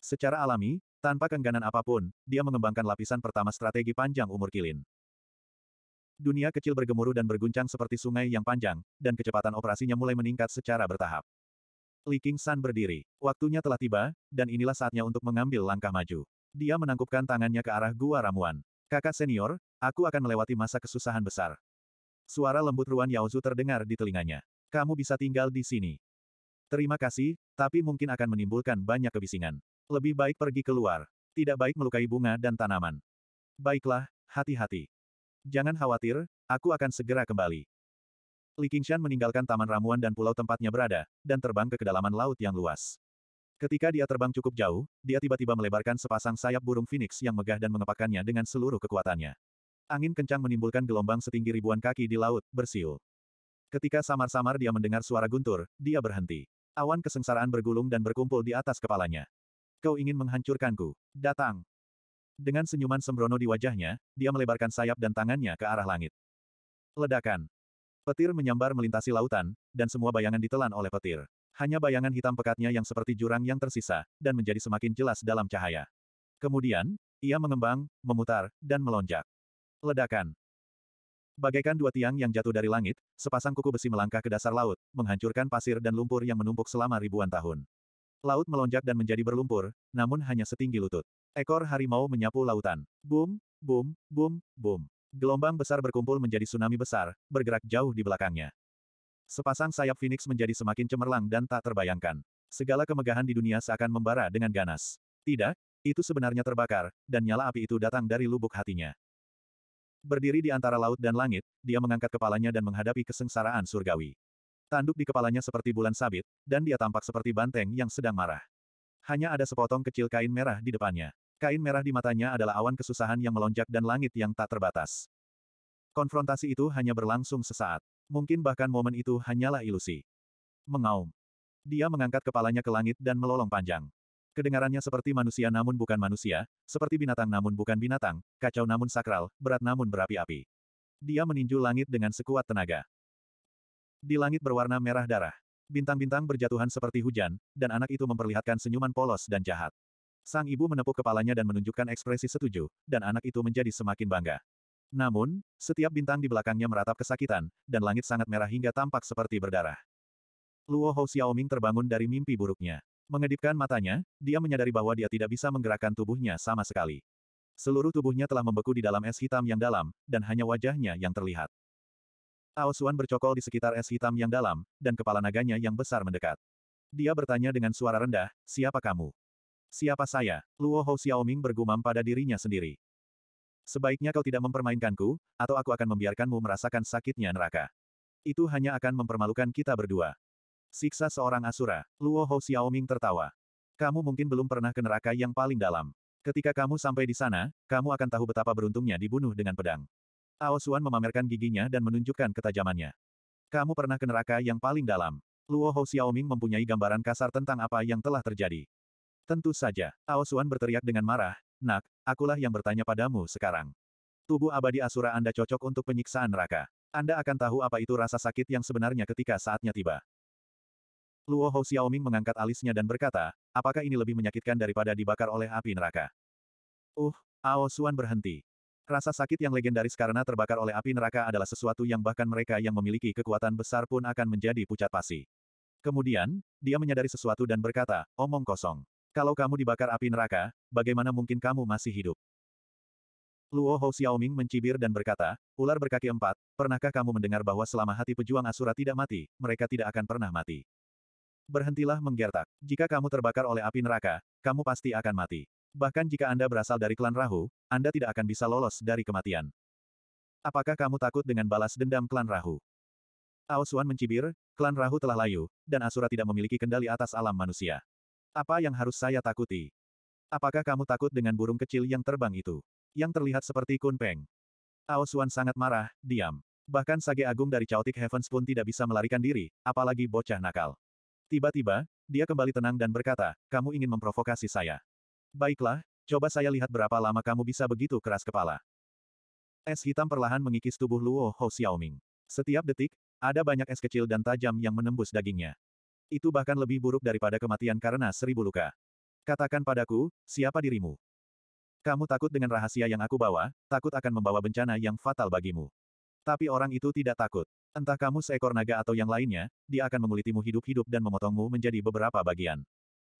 Secara alami, tanpa kengganan apapun, dia mengembangkan lapisan pertama strategi panjang umur kilin. Dunia kecil bergemuruh dan berguncang seperti sungai yang panjang, dan kecepatan operasinya mulai meningkat secara bertahap. Li King San berdiri. Waktunya telah tiba, dan inilah saatnya untuk mengambil langkah maju. Dia menangkupkan tangannya ke arah gua ramuan. Kakak senior, aku akan melewati masa kesusahan besar. Suara lembut Ruan Yaozu terdengar di telinganya. Kamu bisa tinggal di sini. Terima kasih, tapi mungkin akan menimbulkan banyak kebisingan. Lebih baik pergi keluar. Tidak baik melukai bunga dan tanaman. Baiklah, hati-hati. Jangan khawatir, aku akan segera kembali. Li Qingshan meninggalkan taman ramuan dan pulau tempatnya berada, dan terbang ke kedalaman laut yang luas. Ketika dia terbang cukup jauh, dia tiba-tiba melebarkan sepasang sayap burung phoenix yang megah dan mengepakkannya dengan seluruh kekuatannya. Angin kencang menimbulkan gelombang setinggi ribuan kaki di laut, bersiul. Ketika samar-samar dia mendengar suara guntur, dia berhenti. Awan kesengsaraan bergulung dan berkumpul di atas kepalanya. Kau ingin menghancurkanku. Datang. Dengan senyuman sembrono di wajahnya, dia melebarkan sayap dan tangannya ke arah langit. Ledakan. Petir menyambar melintasi lautan, dan semua bayangan ditelan oleh petir. Hanya bayangan hitam pekatnya yang seperti jurang yang tersisa, dan menjadi semakin jelas dalam cahaya. Kemudian, ia mengembang, memutar, dan melonjak. Ledakan. Bagaikan dua tiang yang jatuh dari langit, sepasang kuku besi melangkah ke dasar laut, menghancurkan pasir dan lumpur yang menumpuk selama ribuan tahun. Laut melonjak dan menjadi berlumpur, namun hanya setinggi lutut. Ekor harimau menyapu lautan. Boom, boom, boom, boom. Gelombang besar berkumpul menjadi tsunami besar, bergerak jauh di belakangnya. Sepasang sayap Phoenix menjadi semakin cemerlang dan tak terbayangkan. Segala kemegahan di dunia seakan membara dengan ganas. Tidak, itu sebenarnya terbakar, dan nyala api itu datang dari lubuk hatinya. Berdiri di antara laut dan langit, dia mengangkat kepalanya dan menghadapi kesengsaraan surgawi. Tanduk di kepalanya seperti bulan sabit, dan dia tampak seperti banteng yang sedang marah. Hanya ada sepotong kecil kain merah di depannya. Kain merah di matanya adalah awan kesusahan yang melonjak dan langit yang tak terbatas. Konfrontasi itu hanya berlangsung sesaat. Mungkin bahkan momen itu hanyalah ilusi. Mengaum. Dia mengangkat kepalanya ke langit dan melolong panjang. Kedengarannya seperti manusia namun bukan manusia, seperti binatang namun bukan binatang, kacau namun sakral, berat namun berapi-api. Dia meninju langit dengan sekuat tenaga. Di langit berwarna merah darah. Bintang-bintang berjatuhan seperti hujan, dan anak itu memperlihatkan senyuman polos dan jahat. Sang ibu menepuk kepalanya dan menunjukkan ekspresi setuju, dan anak itu menjadi semakin bangga. Namun, setiap bintang di belakangnya meratap kesakitan, dan langit sangat merah hingga tampak seperti berdarah. Luo Hou Xiaoming terbangun dari mimpi buruknya. Mengedipkan matanya, dia menyadari bahwa dia tidak bisa menggerakkan tubuhnya sama sekali. Seluruh tubuhnya telah membeku di dalam es hitam yang dalam, dan hanya wajahnya yang terlihat. Aosuan bercokol di sekitar es hitam yang dalam, dan kepala naganya yang besar mendekat. Dia bertanya dengan suara rendah, siapa kamu? Siapa saya? Luo Hou Xiaoming bergumam pada dirinya sendiri. Sebaiknya kau tidak mempermainkanku, atau aku akan membiarkanmu merasakan sakitnya neraka. Itu hanya akan mempermalukan kita berdua. Siksa seorang Asura, Luo Hou Xiaoming tertawa. Kamu mungkin belum pernah ke neraka yang paling dalam. Ketika kamu sampai di sana, kamu akan tahu betapa beruntungnya dibunuh dengan pedang. Ao Xuan memamerkan giginya dan menunjukkan ketajamannya. Kamu pernah ke neraka yang paling dalam. Luo Hou Xiaoming mempunyai gambaran kasar tentang apa yang telah terjadi. Tentu saja, Ao Xuan berteriak dengan marah, Nak, akulah yang bertanya padamu sekarang. Tubuh abadi Asura Anda cocok untuk penyiksaan neraka. Anda akan tahu apa itu rasa sakit yang sebenarnya ketika saatnya tiba. Luo Hou Xiaoming mengangkat alisnya dan berkata, apakah ini lebih menyakitkan daripada dibakar oleh api neraka? Uh, Ao Xuan berhenti. Rasa sakit yang legendaris karena terbakar oleh api neraka adalah sesuatu yang bahkan mereka yang memiliki kekuatan besar pun akan menjadi pucat pasi. Kemudian, dia menyadari sesuatu dan berkata, omong kosong. Kalau kamu dibakar api neraka, bagaimana mungkin kamu masih hidup? Luo Hou Xiaoming mencibir dan berkata, ular berkaki empat, pernahkah kamu mendengar bahwa selama hati pejuang Asura tidak mati, mereka tidak akan pernah mati. Berhentilah menggertak. Jika kamu terbakar oleh api neraka, kamu pasti akan mati. Bahkan jika Anda berasal dari klan Rahu, Anda tidak akan bisa lolos dari kematian. Apakah kamu takut dengan balas dendam klan Rahu? Aosuan mencibir, klan Rahu telah layu, dan Asura tidak memiliki kendali atas alam manusia. Apa yang harus saya takuti? Apakah kamu takut dengan burung kecil yang terbang itu? Yang terlihat seperti kunpeng. Aosuan sangat marah, diam. Bahkan sage agung dari Chaotic Heavens pun tidak bisa melarikan diri, apalagi bocah nakal. Tiba-tiba, dia kembali tenang dan berkata, kamu ingin memprovokasi saya. Baiklah, coba saya lihat berapa lama kamu bisa begitu keras kepala. Es hitam perlahan mengikis tubuh Luo Ho Xiaoming. Setiap detik, ada banyak es kecil dan tajam yang menembus dagingnya. Itu bahkan lebih buruk daripada kematian karena seribu luka. Katakan padaku, siapa dirimu? Kamu takut dengan rahasia yang aku bawa, takut akan membawa bencana yang fatal bagimu. Tapi orang itu tidak takut. Entah kamu seekor naga atau yang lainnya, dia akan mengulitimu hidup-hidup dan memotongmu menjadi beberapa bagian.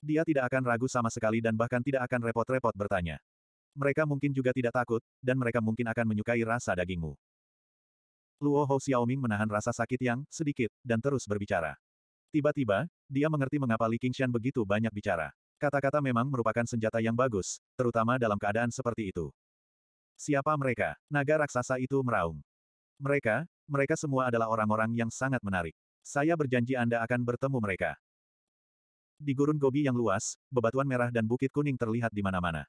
Dia tidak akan ragu sama sekali dan bahkan tidak akan repot-repot bertanya. Mereka mungkin juga tidak takut, dan mereka mungkin akan menyukai rasa dagingmu. Luo Hou Xiaoming menahan rasa sakit yang sedikit, dan terus berbicara. Tiba-tiba, dia mengerti mengapa Li Qingshan begitu banyak bicara. Kata-kata memang merupakan senjata yang bagus, terutama dalam keadaan seperti itu. Siapa mereka? Naga raksasa itu meraung. Mereka, mereka semua adalah orang-orang yang sangat menarik. Saya berjanji Anda akan bertemu mereka. Di gurun gobi yang luas, bebatuan merah dan bukit kuning terlihat di mana-mana.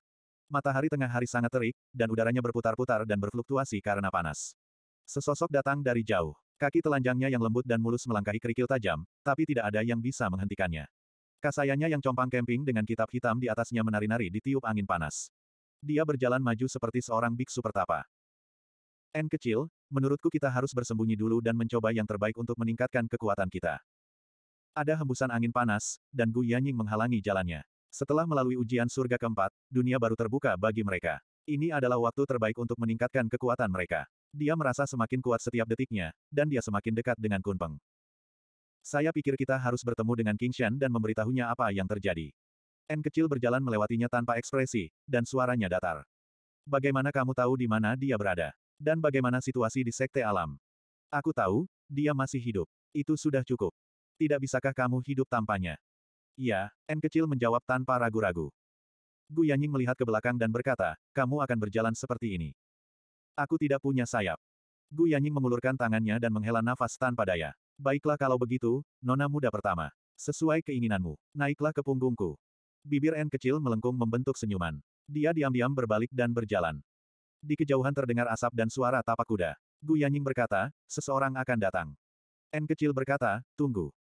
Matahari tengah hari sangat terik, dan udaranya berputar-putar dan berfluktuasi karena panas. Sesosok datang dari jauh. Kaki telanjangnya yang lembut dan mulus melangkahi kerikil tajam, tapi tidak ada yang bisa menghentikannya. Kasayanya yang compang kemping dengan kitab hitam di atasnya menari-nari di tiup angin panas. Dia berjalan maju seperti seorang biksu pertapa. N kecil, menurutku kita harus bersembunyi dulu dan mencoba yang terbaik untuk meningkatkan kekuatan kita. Ada hembusan angin panas, dan Gu Yanying menghalangi jalannya. Setelah melalui ujian surga keempat, dunia baru terbuka bagi mereka. Ini adalah waktu terbaik untuk meningkatkan kekuatan mereka. Dia merasa semakin kuat setiap detiknya, dan dia semakin dekat dengan Kunpeng. Saya pikir kita harus bertemu dengan King Shan dan memberitahunya apa yang terjadi. N kecil berjalan melewatinya tanpa ekspresi, dan suaranya datar. Bagaimana kamu tahu di mana dia berada? Dan bagaimana situasi di Sekte Alam? Aku tahu, dia masih hidup. Itu sudah cukup. Tidak bisakah kamu hidup tanpanya? Ya, N kecil menjawab tanpa ragu-ragu. Gu Yanying melihat ke belakang dan berkata, kamu akan berjalan seperti ini. Aku tidak punya sayap. Gu Yanying mengulurkan tangannya dan menghela nafas tanpa daya. Baiklah kalau begitu, nona muda pertama. Sesuai keinginanmu, naiklah ke punggungku. Bibir N kecil melengkung membentuk senyuman. Dia diam-diam berbalik dan berjalan. Di kejauhan terdengar asap dan suara tapak kuda. Gu Yanying berkata, seseorang akan datang. N kecil berkata, tunggu.